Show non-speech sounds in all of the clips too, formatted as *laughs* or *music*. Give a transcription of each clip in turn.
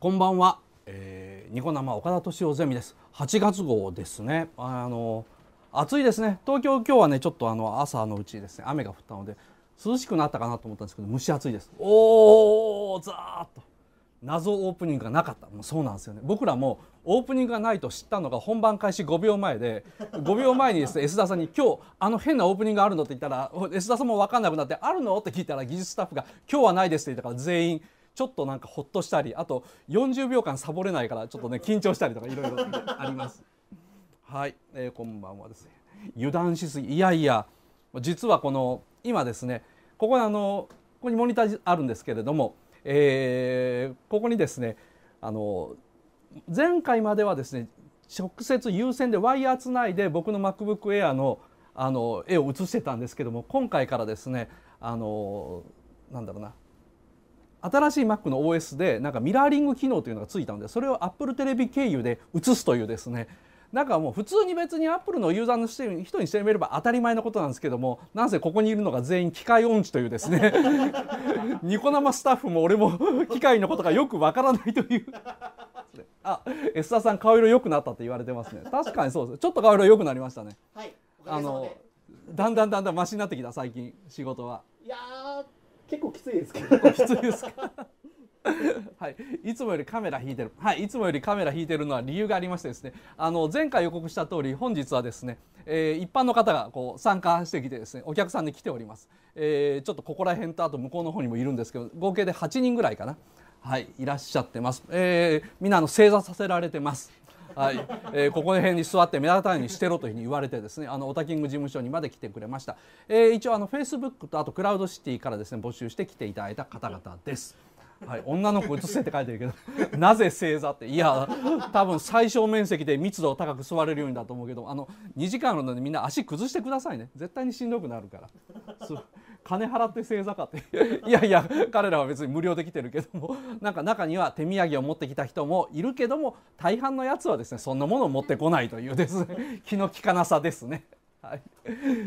こんばんは、えー、ニコ生岡田敏夫ゼミです8月号ですねあの暑いですね東京今日はねちょっとあの朝のうちですね雨が降ったので涼しくなったかなと思ったんですけど蒸し暑いですおおざーっと謎オープニングがなかったもうそうなんですよね僕らもオープニングがないと知ったのが本番開始5秒前で5秒前にですね S *laughs* 田さんに「今日あの変なオープニングあるの?」って言ったら S 田さんも分かんなくなって「あるの?」って聞いたら技術スタッフが「今日はないです」って言ったから全員「ちょっとなんかほっとしたりあと40秒間サボれないからちょっとね緊張したりとかいろいろ *laughs* あります。はい、えー、こんばんはですね油断しすぎいやいや実はこの今ですねここあのここにモニターあるんですけれども、えー、ここにですねあの前回まではですね直接優先でワイヤーつないで僕の MacBookAir のあの絵を写してたんですけども今回からですねあのなんだろうな新しい Mac の OS でなんかミラーリング機能というのがついたのでそれを Apple テレビ経由で映すというですねなんかもう普通に別にアップルのユーザーの人にしてみれば当たり前のことなんですけどもなんせここにいるのが全員機械音痴というですね *laughs* ニコ生スタッフも俺も機械のことがよくわからないというあ安田さん顔色良くなったって言われてますね確かにそうですちょっと顔色良くなりましたねはいあのだんだんだんだんマシになってきた最近仕事はいやー結構きついですけど。きついですか。はい、いつもよりカメラ引いてる、はい、いつもよりカメラ引いてるのは理由がありましてですねあの前回予告した通り本日はですね、えー、一般の方がこう参加してきてですねお客さんで来ております、えー、ちょっとここら辺とあと向こうの方にもいるんですけど合計で8人ぐらいかなはいいらっしゃってます、えー、みんなあの正座させられてますはいえー、ここら辺に座って目立たないようにしてろというふうに言われてですねあのオタキング事務所にまで来てくれました、えー、一応あのフェイスブックとあとクラウドシティからですね募集して来ていただいた方々です。はい、女の子写せって書いてるけど *laughs* なぜ正座っていや多分最小面積で密度を高く座れるようにだと思うけどあの2時間あるのでみんな足崩してくださいね絶対にしんどくなるから。金払って正座かって *laughs* いやいや彼らは別に無料で来てるけども *laughs* なんか中には手土産を持ってきた人もいるけども大半のやつはですねそんなものを持ってこないというですね *laughs* 気の利かなさですね。はい、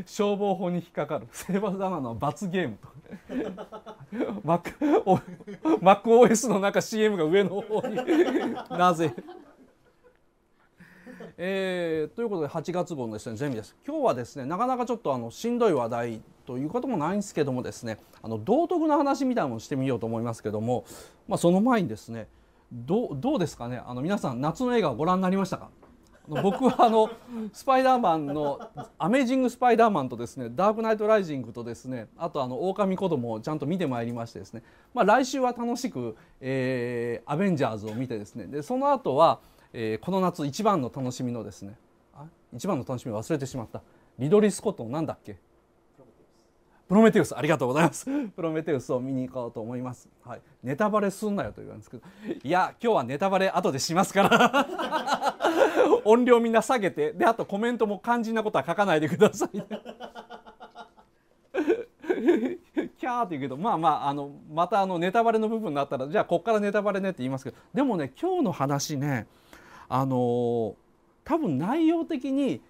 消防法に引っかかるセーバーダナの罰ゲームと MacOS の中んか CM が上の方になぜえー、ということで8月号のですねゼミです。今日はですねなかなかちょっとあのしんどい話題ということもないんですけどもですねあの道徳の話みたいなのをしてみようと思いますけども、まあ、その前にですねどうですかねあの皆さん夏の映画をご覧になりましたか僕はあの *laughs* スパイダーマンの「アメージング・スパイダーマン」とですね「ダークナイト・ライジング」とですねあとあの「狼子供をちゃんと見てまいりましてですね、まあ、来週は楽しく、えアベンジャーズ」を見てですねでその後は「えー、この夏一番の楽しみのですねあ一番の楽しみ忘れてしまったリドリー・スコットなんだっけプロメテウスありがとうございます *laughs* プロメテウスを見に行こうと思います、はい、ネタバレすんなよと言われるんですけどいや今日はネタバレ後でしますから *laughs* 音量みんな下げてであとコメントも肝心なことは書かないでください、ね *laughs* キャーって言うけどまあまああのまたあのネタバレの部分になったらじゃあこっからネタバレねって言いますけどでもね今日の話ねあのー、多分内容的に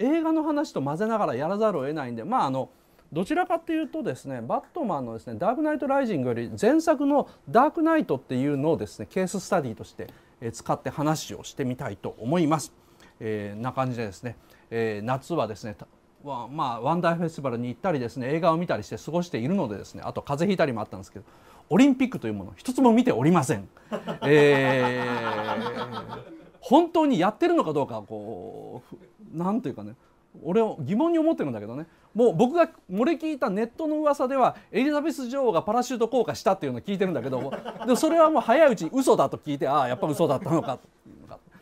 映画の話と混ぜながらやらざるを得ないんでまああのどちらかというとですねバットマンのですね「ダークナイト・ライジング」より前作の「ダークナイト」っていうのをですねケーススタディとして使って話をしてみたいと思います。えー、な感じでですね、えー、夏はですねまあ、ワンダーフェスティバルに行ったりですね映画を見たりして過ごしているのでですねあと風邪ひいたりもあったんですけどオリンピックというものを一つも見ておりません。*laughs* えー、本当にやってるのかどうかこう何というかね俺を疑問に思ってるんだけどねもう僕が漏れ聞いたネットの噂ではエリザベス女王がパラシュート降下したっていうのを聞いてるんだけどでそれはもう早いうちに嘘だと聞いてああやっぱ嘘だったのか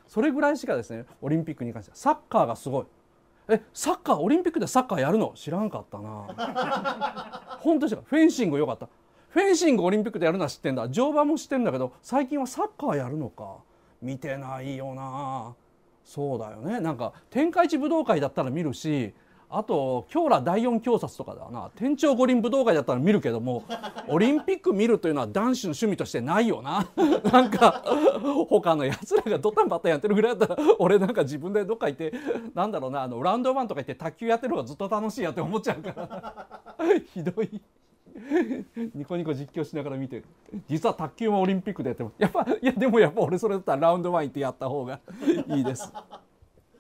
それぐらいしかですねオリンピックに関してはサッカーがすごい。えサッカーオリンピックでサッカーやるの知らんかったな本当ですかフェンシング良かったフェンシングオリンピックでやるのは知ってんだ乗馬も知ってんだけど最近はサッカーやるのか見てないよなそうだよねなんか天下一武道会だったら見るしあと京羅第四教察とかだな天長五輪武道会だったら見るけども *laughs* オリンピック見るというのは男子の趣味としてないよな *laughs* なんか他のやつらがドタンバタやってるぐらいだったら俺なんか自分でどっか行ってなんだろうなあのラウンドワンとか行って卓球やってる方がずっと楽しいやって思っちゃうから *laughs* ひどい。*laughs* ニコニコ実況しながら見て実は卓球もオリンピックでやってますやっぱいやでもやっぱ俺それだったらラウンドワインってやった方が *laughs* いいです、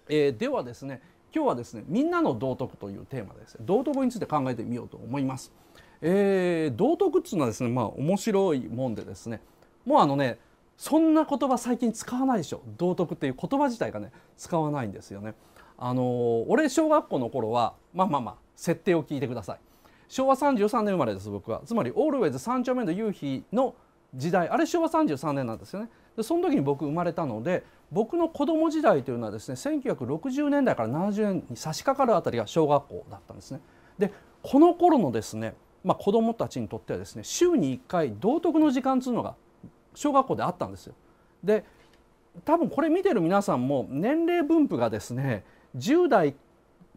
えー、ではですね今日はですねみんなの道徳というテーマです、道徳について考えてみようと思います、えー、道徳っていうのはですねまあ面白いもんでですねもうあのねそんな言葉最近使わないでしょ道徳っていう言葉自体がね使わないんですよねあのー、俺小学校の頃はまあまあまあ設定を聞いてください昭和33年生まれです僕はつまり「オールウェイズ三丁目の夕日」の時代あれ昭和33年なんですよねでその時に僕生まれたので僕の子供時代というのはですね1960年代から70年に差し掛かるあたりが小学校だったんですねでこの頃のですね、まあ、子供たちにとってはですね週に1回道徳の時間というのが小学校であったんですよで多分これ見てる皆さんも年齢分布がですね10代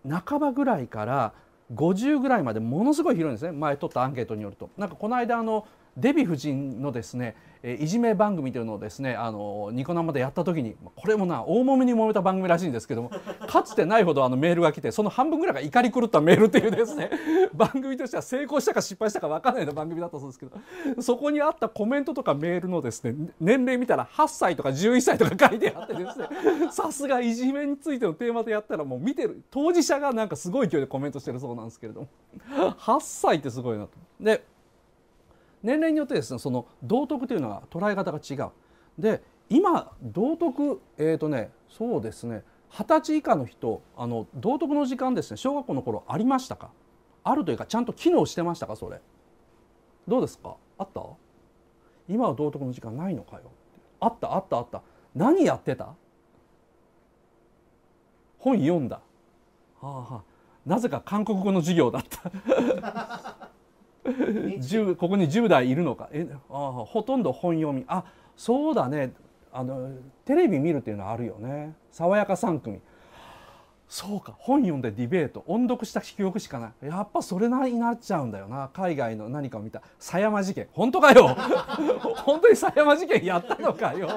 半ばぐらいから50ぐらいまでものすごい広いんですね前取ったアンケートによると。なんかこの間あのデヴィ夫人のですねいじめ番組というのをですねあのニコ生でやった時にこれもな大揉めに揉めた番組らしいんですけども *laughs* かつてないほどあのメールが来てその半分ぐらいが怒り狂ったメールっていうですね *laughs* 番組としては成功したか失敗したか分からないような番組だったそうですけどそこにあったコメントとかメールのですね年齢見たら8歳とか11歳とか書いてあってですね *laughs* さすがいじめについてのテーマでやったらもう見てる当事者がなんかすごい勢いでコメントしてるそうなんですけれども8歳ってすごいなと。で年齢によってですねその道徳というのは捉え方が違う。で今道徳えっ、ー、とねそうですね二十歳以下の人あの道徳の時間ですね小学校の頃ありましたかあるというかちゃんと機能してましたかそれどうですかあった今は道徳の時間ないのかよあったあったあった何やってた本読んだ、はあはあ、なぜか韓国語の授業だった *laughs* ここに10代いるのかえあほとんど本読みあそうだねあのテレビ見るっていうのはあるよね「爽やか3組」そうか本読んでディベート音読した記憶しかないやっぱそれなりになっちゃうんだよな海外の何かを見た狭山事件本当かよ *laughs* 本当に狭山事件やったのかよ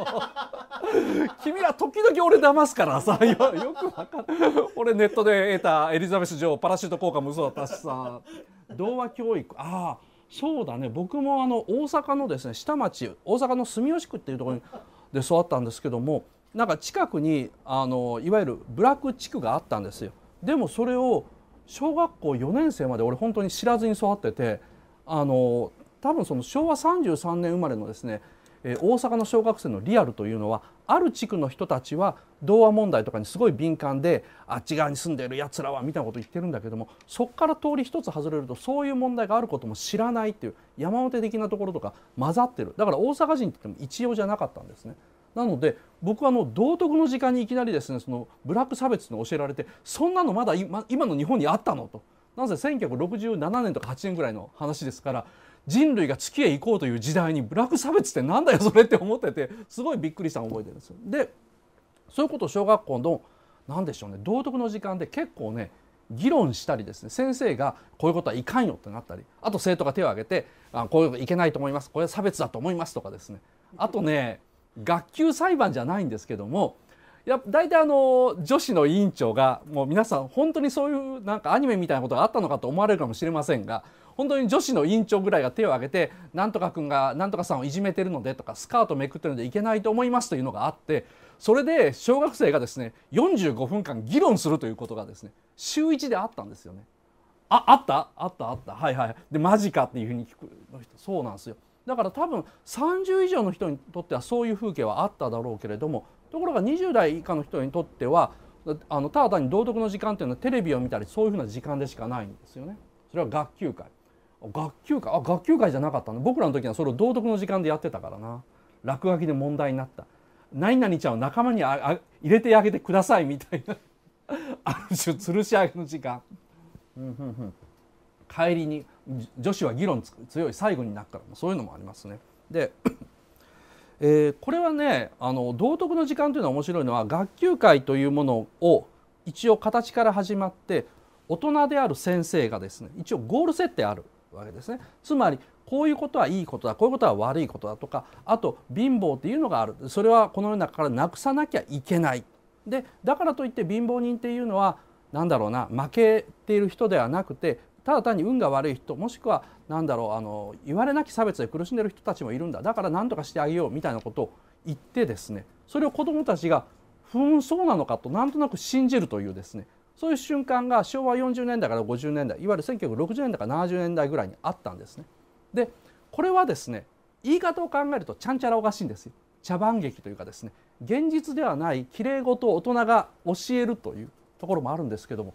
*laughs* 君ら時々俺騙すからさよく分かる俺ネットで得たエリザベス女王パラシュート効果も嘘だったしさ童話教育ああそうだね僕もあの大阪のですね下町大阪の住吉区っていうところで育ったんですけどもなんか近くにあのいわゆるブラック地区があったんですよ。でもそれを小学校4年生まで俺本当に知らずに育っててあの多分その昭和33年生まれのですね、え大阪の小学生のリアルというのはある地区の人たちは童話問題とかにすごい敏感であっち側に住んでるやつらはみたいなこと言ってるんだけどもそこから通り一つ外れるとそういう問題があることも知らないっていう山手的なところとか混ざってるだから大阪人って言っても一様じゃなかったんですね。なので僕はの道徳の時間にいきなりですねそのブラック差別の教えられてそんなのまだ今今の日本にあったのと。なぜ1967年とか8年ぐらいの話ですから人類が月へ行こうという時代にブラック差別ってなんだよそれって思っててすごいびっくりしたの覚えてるんですよ。でそういうことを小学校の何でしょうね道徳の時間で結構ね議論したりですね先生がこういうことはいかんよってなったりあと生徒が手を挙げてあこういうこといけないと思いますこれは差別だと思いますとかですねあとね学級裁判じゃないんですけどもや大体あの女子の委員長がもう皆さん本当にそういうなんかアニメみたいなことがあったのかと思われるかもしれませんが本当に女子の院長ぐらいが手を挙げて「なんとか君がなんとかさんをいじめてるので」とか「スカートめくってるのでいけないと思います」というのがあってそれで小学生がですね45分間議論するということがですね週1であったんですよね。ああったあったあったはいはいでマジかっていうふうに聞くの人そうなんですよだから多分30以上の人にとってはそういう風景はあっただろうけれどもところが20代以下の人にとってはあのただ単に道徳の時間っていうのはテレビを見たりそういうふうな時間でしかないんですよねそれは学級会学級会あ学級会じゃなかったの僕らの時はそれを道徳の時間でやってたからな落書きで問題になった何々ちゃんを仲間に入れてあげてくださいみたいな *laughs* ある種吊るし上げの時間、うんんん、帰りに女子は議論強い最後になるからそういうのもありますね。で *clears throat* えー、これはねあの道徳の時間というのは面白いのは学級会というものを一応形から始まって大人である先生がですね一応ゴール設定あるわけですね。つまりこういうことはいいことだこういうことは悪いことだとかあと貧乏っていうのがあるそれはこの世の中からなくさなきゃいけない。でだからといって貧乏人っていうのは何だろうな負けている人ではなくてただ単に運が悪い人もしくは何だろうあの言われなき差別で苦しんでる人たちもいるんだだから何とかしてあげようみたいなことを言ってですねそれを子どもたちがふんそうなのかとなんとなく信じるというですねそういう瞬間が昭和40年代から50年代いわゆる1960年代から70年代ぐらいにあったんですね。でこれはですね言い方を考えるとちゃんちゃらおかしいんですよ。茶番劇というかですね現実ではないきれい事を大人が教えるというところもあるんですけども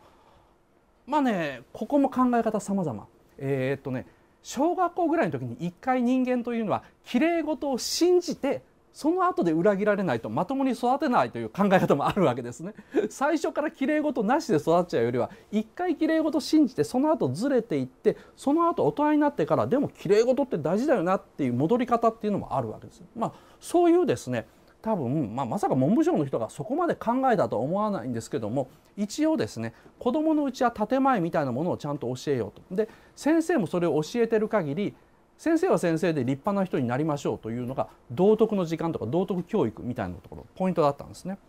まあねここも考え方さまざま。えー、っとね小学校ぐらいの時に一回人間というのはきれい事を信じてその後で裏切られないとまともに育てないという考え方もあるわけですね *laughs* 最初からきれい事なしで育っちゃうよりは一回きれい事信じてその後ずれていってその後大人になってからでもきれい事って大事だよなっていう戻り方っていうのもあるわけですまあそういうですね多分、まあ、まさか文部省の人がそこまで考えたとは思わないんですけども一応ですね子どものうちは建前みたいなものをちゃんと教えようと。で先生もそれを教えてる限り先生は先生で立派な人になりましょうというのが道徳の時間とか道徳教育みたいなところポイントだったんですね。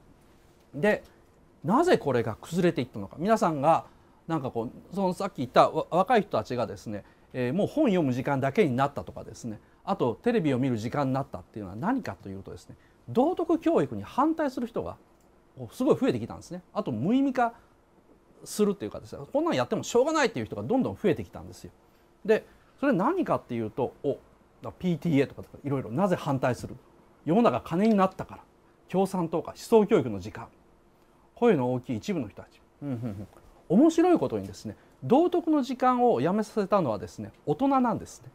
でなぜこれが崩れていったのか皆さんがなんかこうそのさっき言った若い人たちがですね、えー、もう本読む時間だけになったとかですねあとテレビを見る時間になったっていうのは何かというとですね道徳教育に反対する人がすごい増えてきたんですね。あと無意味化するっていうかですねこんなんやってもしょうがないっていう人がどんどん増えてきたんですよ。でそれは何かっていうとお PTA とかいろいろなぜ反対する世の中金になったから共産党か思想教育の時間こういうの大きい一部の人たち、面白いことにですね道徳の時間をやめさせたのはですね大人なんですね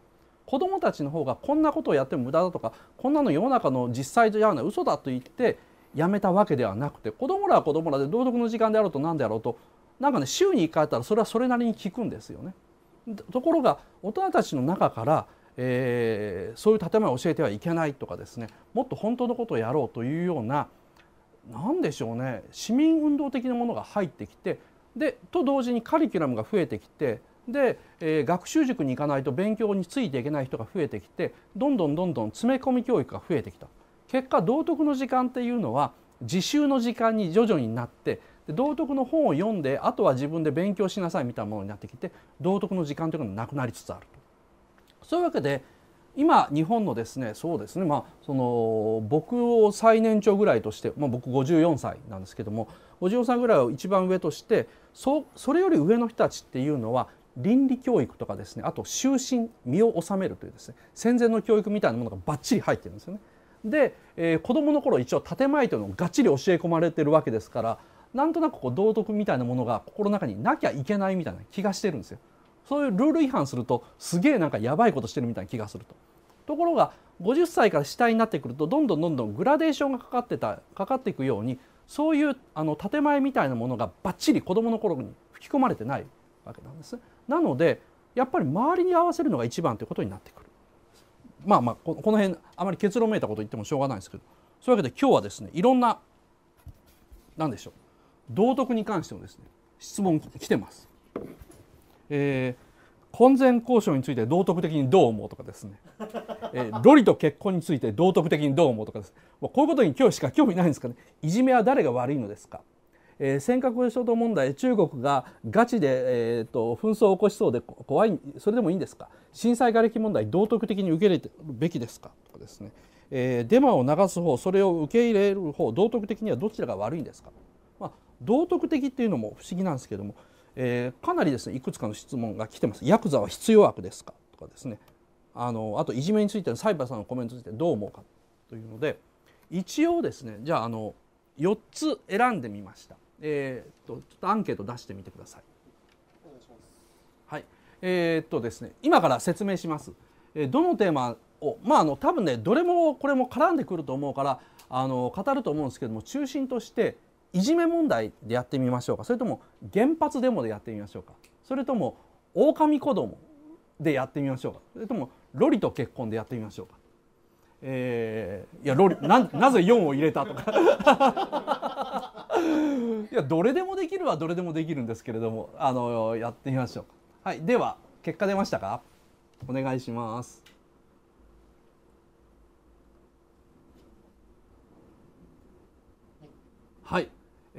子どもたちの方がこんなことをやっても無駄だとかこんなの世の中の実際じゃない嘘だと言ってやめたわけではなくて子どもらは子どもらで道徳の時間であろうと何であろうとなんかね週に1回あったらそれはそれなりに効くんですよね。ところが大人たちの中から、えー、そういう建前を教えてはいけないとかですねもっと本当のことをやろうというような何でしょうね市民運動的なものが入ってきてでと同時にカリキュラムが増えてきてで、えー、学習塾に行かないと勉強についていけない人が増えてきてどんどんどんどん詰め込み教育が増えてきた結果道徳の時間っていうのは自習の時間に徐々になって道徳の本を読んであとは自分で勉強しなさいみたいなものになってきて道徳の時間というのがなくなりつつあると。そういうわけで今日本のですねそうですねまあその僕を最年長ぐらいとして、まあ、僕54歳なんですけども54歳ぐらいを一番上としてそそれより上の人たちっていうのは倫理教育とかですねあと終身身を治めるというですね戦前の教育みたいなものがばっちり入ってるんですよね。で、えー、子どもの頃一応建前というのをがっちり教え込まれてるわけですからなんとなくこう道徳みたいなものが心の中になきゃいけないみたいな気がしてるんですよ。そういうルール違反するとすげえなんかやばいことしてるみたいな気がすると。ところが50歳から死体になってくるとどんどんどんどんグラデーションがかかってたかかっていくようにそういうあの建前みたいなものがばっちり子どもの頃に吹き込まれてないわけなんです。なのでやっぱり周りに合わせるのが一番ということになってくる。まあまあこの辺あまり結論めいたこと言ってもしょうがないですけどそういうわけで今日はですねいろんな何でしょう道徳に関してもですね質問来てます。えー、婚前交渉について道徳的にどう思うとかですね、えー、ロリと結婚について道徳的にどう思うとかですまあ、こういうことに今日しか興味ないんですかねいじめは誰が悪いのですか、えー、尖閣諸島問題中国がガチで、えーと、紛争を起こしそうで怖いそれでもいいんですか震災瓦礫問題道徳的に受け入れてるべきですかとかですね、えー、デマを流す方それを受け入れる方道徳的にはどちらが悪いんですか道徳的っていうのも不思議なんですけども、えー、かなりですねいくつかの質問が来てます。ヤクザは必要悪ですかとかですねあのあといじめについてのサイバーさんのコメントについてどう思うかというので一応ですねじゃああの4つ選んでみました。えー、とちょっとアンケート出してみてください。はいえー、っとですね今から説明します。えー、どのテーマをまああの多分ねどれもこれも絡んでくると思うからあの語ると思うんですけども中心としていじめ問題でやってみましょうかそれとも原発デモでやってみましょうかそれとも狼子供でやってみましょうかそれともロリと結婚でやってみましょうか、えー、いやロリななぜ4を入れたとか *laughs* いやどれでもできるはどれでもできるんですけれどもあのやってみましょうはい、では結果出ましたかお願いします。はい、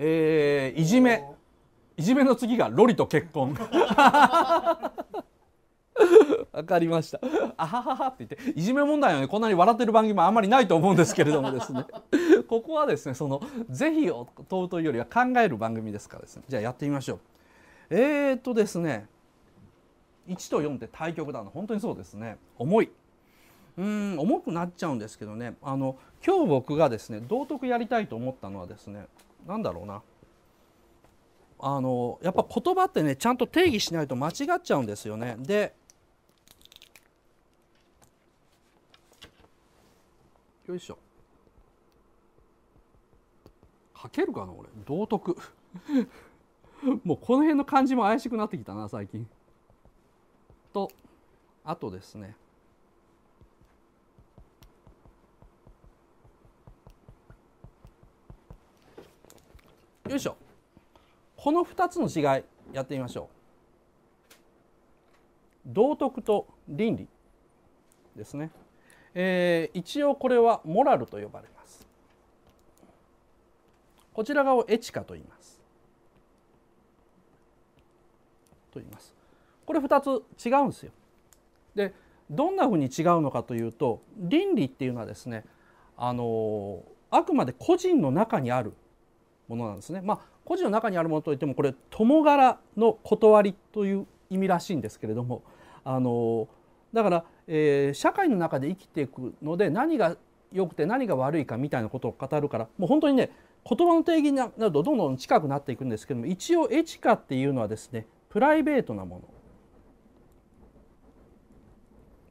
えー、いじめいじめの次がロリと結婚 *laughs* わかりましたあはははって言っていじめ問題はねこんなに笑ってる番組もあんまりないと思うんですけれどもですね *laughs* ここはですねその是非を問うというよりは考える番組ですからですねじゃあやってみましょうえー、っとですね1と4って対極だの本当にそうですね重いうん重くなっちゃうんですけどねあの今日僕がですね道徳やりたいと思ったのはですねなんだろうなあのやっぱ言葉ってねちゃんと定義しないと間違っちゃうんですよね。でよいしょ書けるかな俺道徳 *laughs* もうこの辺の漢字も怪しくなってきたな最近。とあとですねよいしょこの2つの違いやってみましょう道徳と倫理ですね、えー、一応これはモラルと呼ばれますこちら側をエチカと言いますと言いますこれ2つ違うんですよでどんなふうに違うのかというと倫理っていうのはですねあのあくまで個人の中にあるものなんですね。まあ、個人の中にあるものといってもこれ共柄の断りという意味らしいんですけれどもあのだから、えー、社会の中で生きていくので何が良くて何が悪いかみたいなことを語るからもう本当にね言葉の定義になるとどんどん近くなっていくんですけども一応エチカっていうのはですねプライベートなもの。だ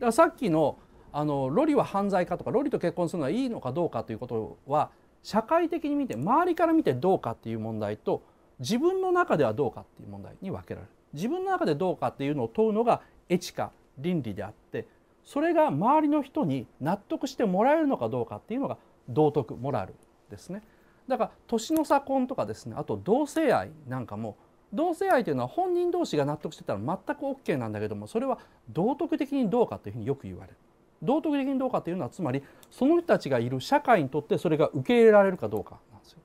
からさっきのあのロリは犯罪かとかロリと結婚するのはいいのかどうかということは社会的に見て周りから見てどうかっていう問題と自分の中ではどうかっていう問題に分けられる自分の中でどうかっていうのを問うのがエチカ倫理であってそれが周りの人に納得してもらえるのかどうかっていうのが道徳モラルですねだから年の差婚とかですねあと同性愛なんかも同性愛というのは本人同士が納得してたら全く OK なんだけどもそれは道徳的にどうかというふうによく言われる道徳的にどうかというのはつまりその人たちがいる社会にとってそれが受け入れられるかどうかなんですよ。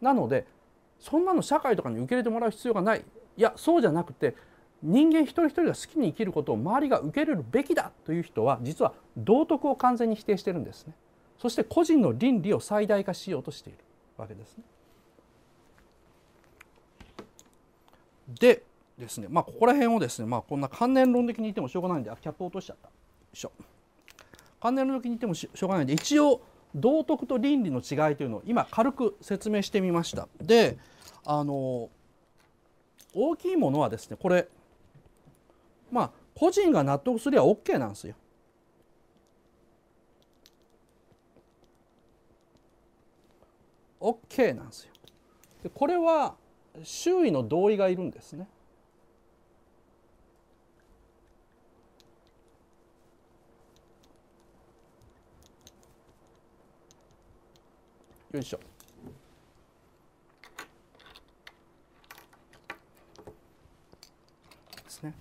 なのでそんなの社会とかに受け入れてもらう必要がないいやそうじゃなくて人間一人一人が好きに生きることを周りが受け入れるべきだという人は実は道徳を完全に否定してるんですね。そして個人の倫理を最大化しようとしているわけですね。でですねまあここら辺をですねまあこんな関連論的に言ってもしょうがないんでキャップ落としちゃった。よいしょ関連の時に言ってもしょうがないんで一応道徳と倫理の違いというのを今軽く説明してみました。であの大きいものはですねこれまあ個人が納得すれば OK なんですよ。OK なんですよ。でこれは周囲の同意がいるんですね。よいしょですね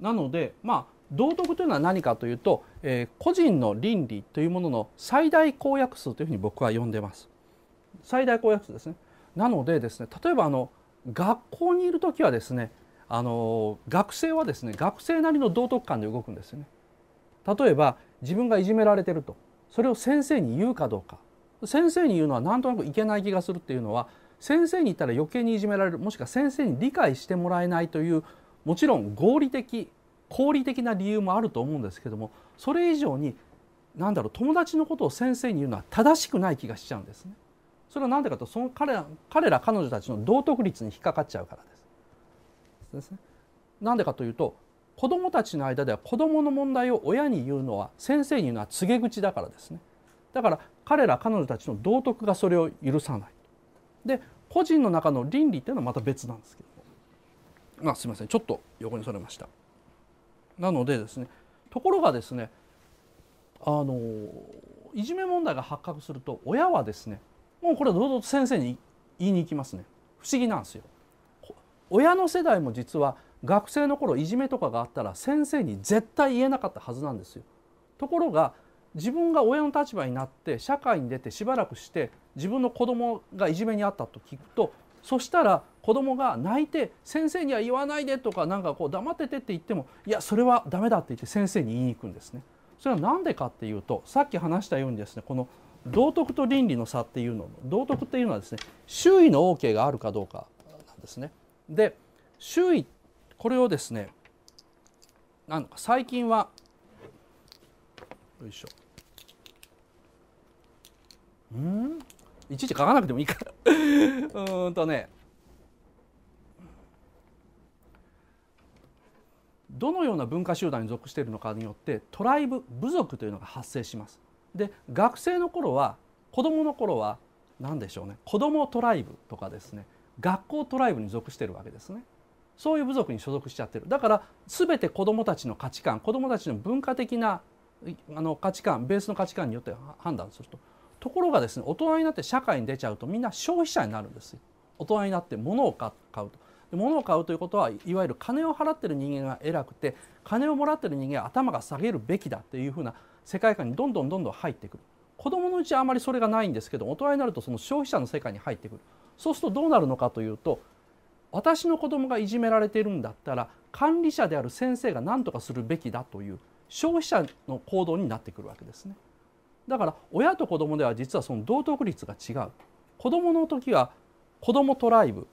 なのでまあ道徳というのは何かというと、えー、個人の倫理というものの最大公約数というふうに僕は呼んでます最大公約数ですねなのでですね例えばあの学校にいる時はですねあの学生はですね学生なりの道徳観で動くんですよね例えば自分がいじめられてるとそれを先生に言うかどうか先生に言うのはなんとなくいけない気がするっていうのは先生に言ったら余計にいじめられるもしくは先生に理解してもらえないというもちろん合理的効率的な理由もあると思うんですけどもそれ以上に何だろう友達のことを先生に言うのは正しくない気がしちゃうんですね。それは何でかとその彼ら彼ら彼女たちの道徳率に引っかかっちゃうからです。なんでかというと子どもたちの間では子どもの問題を親に言うのは先生に言うのは告げ口だからですね。だから彼ら彼女たちの道徳がそれを許さないで個人の中の倫理っていうのはまた別なんですけどまあすいませんちょっと横にそれましたなのでですねところがですねあのいじめ問題が発覚すると親はですねもうこれ堂々と先生に言いに行きますね不思議なんですよ親の世代も実は学生の頃いじめとかがあったら先生に絶対言えなかったはずなんですよところが自分が親の立場になって社会に出てしばらくして自分の子供がいじめにあったと聞くとそしたら子供が泣いて先生には言わないでとかなんかこう黙っててって言ってもいやそれはダメだって言って先生に言いに行くんですね。それは何でかっていうとさっき話したようにですねこの道徳と倫理の差っていうの道徳っていうのはですね周囲の OK があるかどうかなんですね。で周囲これをですねなんか最近はよいしょうんいちいち書かなくてもいいから *laughs* うんとねどのような文化集団に属しているのかによってトライブ部族というのが発生します。で学生の頃は子どもの頃は何でしょうね子どもトライブとかですね学校トライブに属してるわけですね。そういう部族に所属しちゃってるだから全て子どもたちの価値観子どもたちの文化的なあの価値観ベースの価値観によって判断するとところがですね大人になって社会に出ちゃうとみんな消費者になるんですよ大人になって物を買うとで物を買うということはいわゆる金を払ってる人間が偉くて金をもらってる人間は頭が下げるべきだっていうふうな世界観にどんどんどんどん入ってくる子供のうちはあまりそれがないんですけど大人になるとその消費者の世界に入ってくるそうするとどうなるのかというと私の子供がいじめられているんだったら管理者である先生が何とかするべきだという消費者の行動になってくるわけですね。だから親と子供では実はその道徳率が違う子供の時は子供トライブ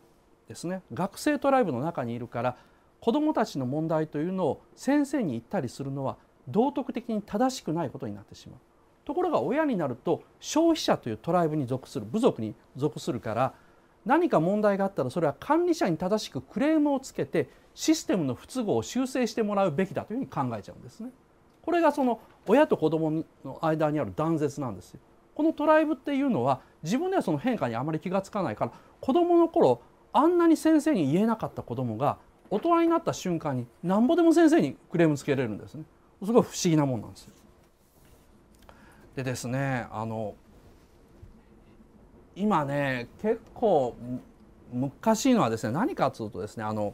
ですね学生トライブの中にいるから子供たちの問題というのを先生に言ったりするのは道徳的に正しくないことになってしまうところが親になると消費者というトライブに属する部族に属するから何か問題があったらそれは管理者に正しくクレームをつけてシステムの不都合を修正してもらうべきだというふうに考えちゃうんですね。これがその親と子供の間にある断絶なんですよ。このトライブっていうのは自分ではその変化にあまり気が付かないから子供の頃あんなに先生に言えなかった子供が大人になった瞬間になんぼでも先生にクレームつけれるんですね。すごい不思議なもんなんですよ。でですねあの今ね結構難しいのはですね何かっつうとですねあの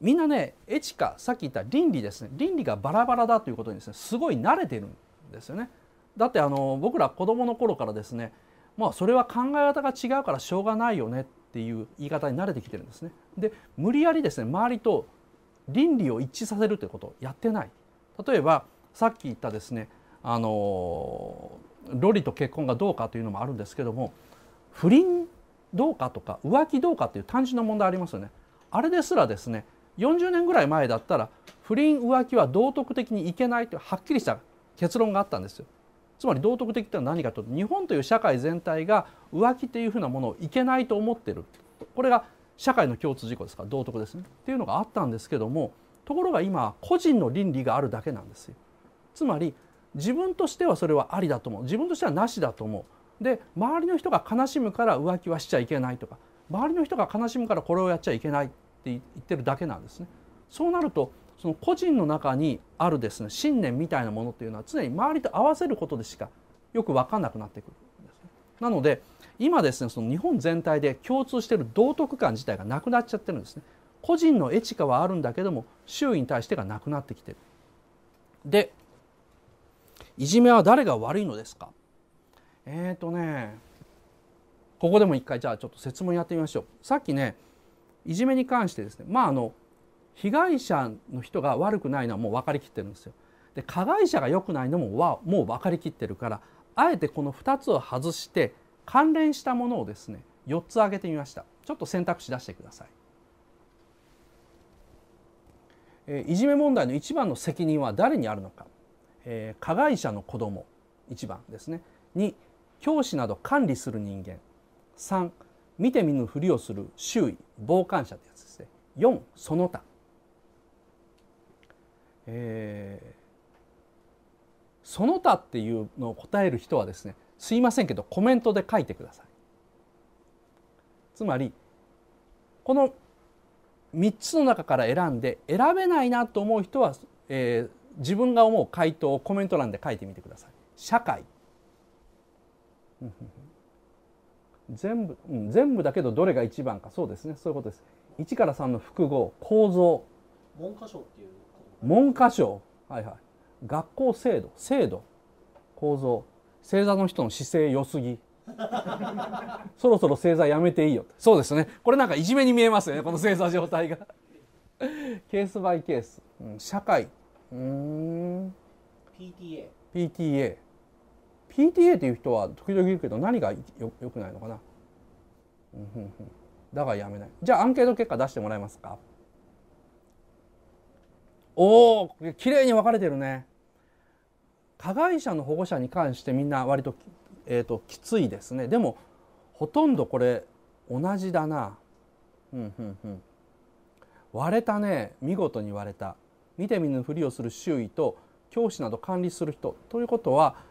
みんなねエチカさっき言った倫理ですね倫理がバラバラだということにですねすごい慣れてるんですよね。だってあの僕ら子供の頃からですねまあそれは考え方が違うからしょうがないよねっていう言い方に慣れてきてるんですね。で無理やりですね周りと倫理を一致させるということをやってない。例えばさっき言ったですねあのロリと結婚がどうかというのもあるんですけども不倫どうかとか浮気どうかっていう単純な問題ありますよね。あれですらですね40年ぐらい前だったら不倫浮気は道徳的にいけないというはっきりした結論があったんですよ。つまり道徳的っいうのは何かというと日本という社会全体が浮気というふうなものをいけないと思ってるこれが社会の共通事項ですから道徳ですねっていうのがあったんですけどもところが今個人の倫理があるだけなんですよ。つまり自分としてはそれはありだと思う自分としてはなしだと思うで周りの人が悲しむから浮気はしちゃいけないとか周りの人が悲しむからこれをやっちゃいけないって言ってるだけなんですね。そうなるとその個人の中にあるですね信念みたいなものというのは常に周りと合わせることでしかよく分かんなくなってくるんです、ね、なので今ですねその日本全体で共通している道徳感自体がなくなっちゃってるんですね個人のエチカはあるんだけども周囲に対してがなくなってきてるでいじめは誰が悪いのですかえっ、ー、とねここでも一回じゃあちょっと説問やってみましょうさっきねいじめに関してですねまああの被害者の人が悪くないのはもう分かりきってるんですよ。で加害者が良くないのもはもう分かりきってるからあえてこの2つを外して関連したものをですね4つ挙げてみましたちょっと選択肢出してください、えー、いじめ問題の一番の責任は誰にあるのか、えー、加害者の子供一番ですね2教師など管理する人間3見て見ぬふりをする周囲傍観者ってやつですね4その他、えー、その他っていうのを答える人はですねすいませんけどコメントで書いてくださいつまりこの3つの中から選んで選べないなと思う人は、えー、自分が思う回答をコメント欄で書いてみてください。社会全部、うん、全部だけどどれが一番かそうですねそういうことです1から3の複合構造文科省っていう文科省はいはい学校制度制度構造星座の人の姿勢良すぎ *laughs* そろそろ星座やめていいよそうですねこれなんかいじめに見えますよねこの星座状態がケースバイケース、うん、社会うん PTA PTA PTA という人は時々いるけど何がよよくないのかな、だがやめないじゃあアンケート結果出してもらえますかおお綺麗に分かれてるね加害者の保護者に関してみんな割と,、えーと、ときついですねでもほとんどこれ同じだな、うんうんうん、割れたね見事に割れた見て見ぬふりをする周囲と教師など管理する人ということは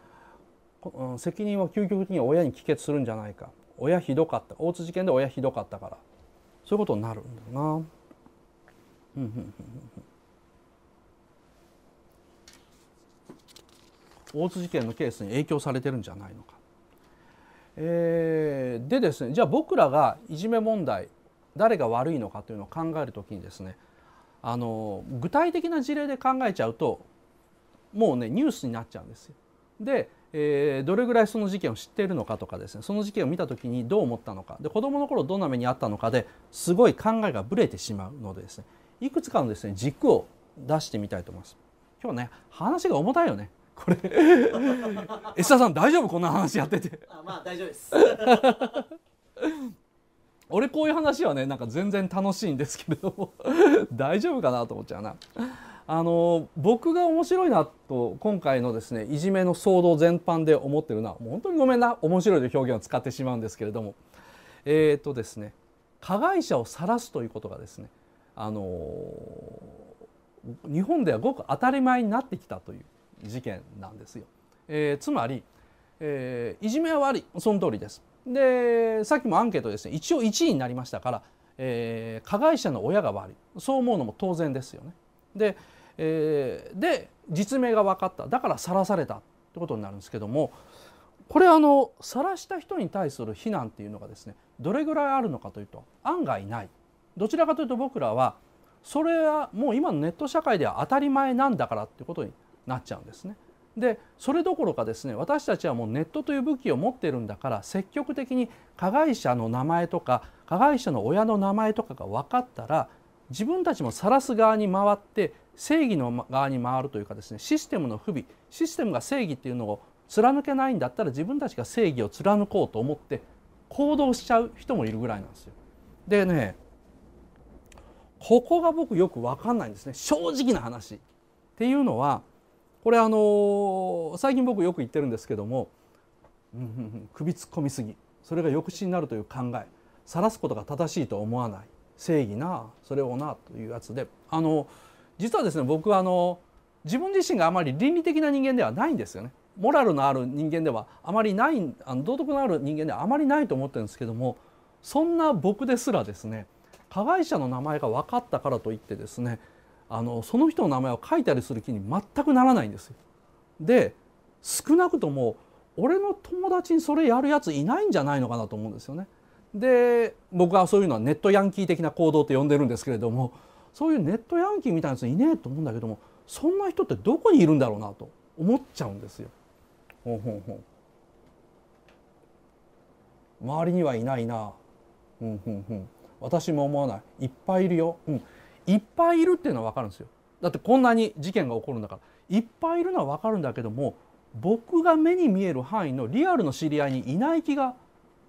責任は究極的に親に帰結するんじゃないか親ひどかった大津事件で親ひどかったからそういうことになるんだな。大津事件のケースに影響されてるんじゃないのか。えー、でですねじゃあ僕らがいじめ問題誰が悪いのかというのを考える時にですねあの具体的な事例で考えちゃうともうねニュースになっちゃうんですよ。でえー、どれぐらいその事件を知っているのかとかですねその事件を見た時にどう思ったのかで子どもの頃どんな目にあったのかですごい考えがぶれてしまうのでですねいくつかのですね軸を出してみたいと思います。今日ね話が重たいよねこれ石田 *laughs* さん大丈夫こんな話やっててあまあ大丈夫です *laughs* 俺こういう話はねなんか全然楽しいんですけれども *laughs* 大丈夫かなと思っちゃうな。あの僕が面白いなと今回のですねいじめの騒動全般で思ってるのはもう本当にごめんな面白いという表現を使ってしまうんですけれどもえっ、ー、とですね加害者を晒すということがですねあの日本ではごく当たり前になってきたという事件なんですよ。えー、つまり、えー、いじめは悪いその通りです。でさっきもアンケートですね一応1位になりましたから、えー、加害者の親が悪いそう思うのも当然ですよね。でえー、で実名が分かっただから晒されたってことになるんですけどもこれあの晒した人に対する非難っていうのがですねどれぐらいあるのかというと案外ないどちらかというと僕らはそれはもう今のネット社会では当たり前なんだからってことになっちゃうんですね。でそれどころかですね私たちはもうネットという武器を持ってるんだから積極的に加害者の名前とか加害者の親の名前とかが分かったら自分たちも晒す側に回って正義の側に回るというかですねシステムの不備システムが正義っていうのを貫けないんだったら自分たちが正義を貫こうと思って行動しちゃう人もいるぐらいなんですよ。でねここが僕よく分かんないんですね正直な話。っていうのはこれあの最近僕よく言ってるんですけども、うんんん、首突っ込みすぎそれが抑止になるという考え晒すことが正しいと思わない正義なそれをなというやつであの実はですね僕はあの自分自身があまり倫理的な人間ではないんですよね。モラルのある人間ではあまりないあの道徳のある人間ではあまりないと思ってるんですけどもそんな僕ですらですね加害者の名前が分かったからといってですねあのその人の名前を書いたりする気に全くならないんですよ。で少なくとも俺の友達にそれやるやついないんじゃないのかなと思うんですよね。で僕はそういうのはネットヤンキー的な行動と呼んでるんですけれどもそういうネットヤンキーみたいな人いねえと思うんだけどもそんな人ってどこにいるんだろうなと思っちゃうんですよ。ほほほ周りにはいないな、うんうんうん、私も思わないいっぱいいるよ、うん、いっぱいいるっていうのは分かるんですよだってこんなに事件が起こるんだからいっぱいいるのは分かるんだけども僕が目に見える範囲のリアルの知り合いにいない気が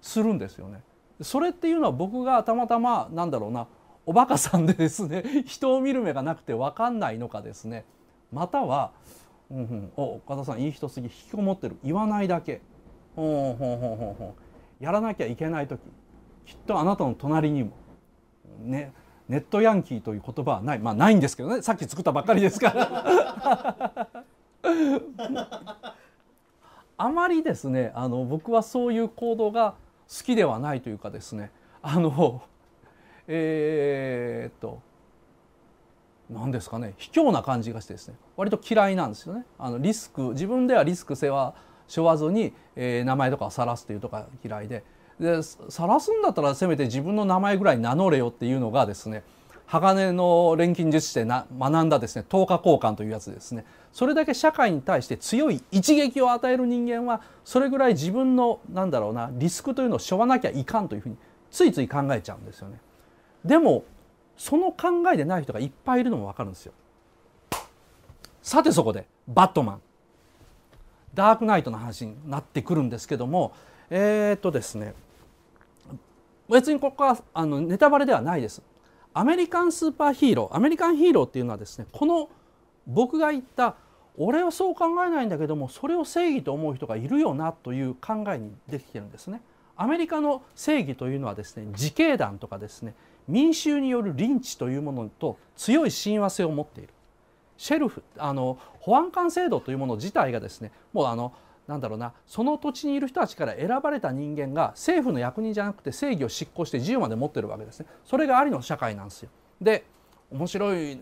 するんですよね。それっていうのは僕がたまたまなんだろうなおバカさんでですね *laughs* 人を見る目がなくて分かんないのかですねまたは「うんうん、お岡田さんいい人すぎ引きこもってる言わないだけ」ほんほんほんほんほんやらなきゃいけない時きっとあなたの隣にもねネットヤンキーという言葉はないまあないんですけどねさっき作ったばっかりですから *laughs* あまりですねあの僕はそういう行動が好きではないというかですねあのえー、っと何ですかね卑怯な感じがしてですね割と嫌いなんですよねあのリスク自分ではリスク背は背負わずに、えー、名前とかさらすというとか嫌いでで晒すんだったらせめて自分の名前ぐらい名乗れよっていうのがですね鋼の錬金術師でな学んだですね等価交換というやつですねそれだけ社会に対して強い一撃を与える人間はそれぐらい自分のなんだろうなリスクというのを背負わなきゃいかんというふうについつい考えちゃうんですよね。でもその考えでない人がいっぱいいるのも分かるんですよ。さてそこでバットマンダークナイトの話になってくるんですけどもえー、っとですね別にここはあのネタバレではないです。アメリカンスーパーヒーローアメリカンヒーローっていうのはですねこの僕が言った俺はそう考えないんだけどもそれを正義と思う人がいるよなという考えにできてるんですね。アメリカの正義というのはですね自警団とかですね民衆によるリンチというものと強い親和性を持っているシェルフあの保安官制度というもの自体がですねもうあのなんだろうなその土地にいる人たちから選ばれた人間が政府の役人じゃなくて正義を執行して自由まで持ってるわけですねそれがありの社会なんですよ。で面白い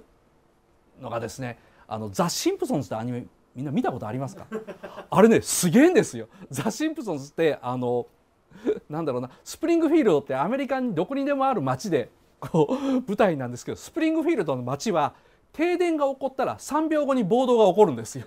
のがですねあのザ・シンプソンズってアニメみんな見たことありますかあれねすげえんですよ。ザ・シンプソンズってあのなんだろうなスプリングフィールドってアメリカにどこにでもある街でこう舞台なんですけどスプリングフィールドの街は停電が起こったら3秒後に暴動が起こるんですよ。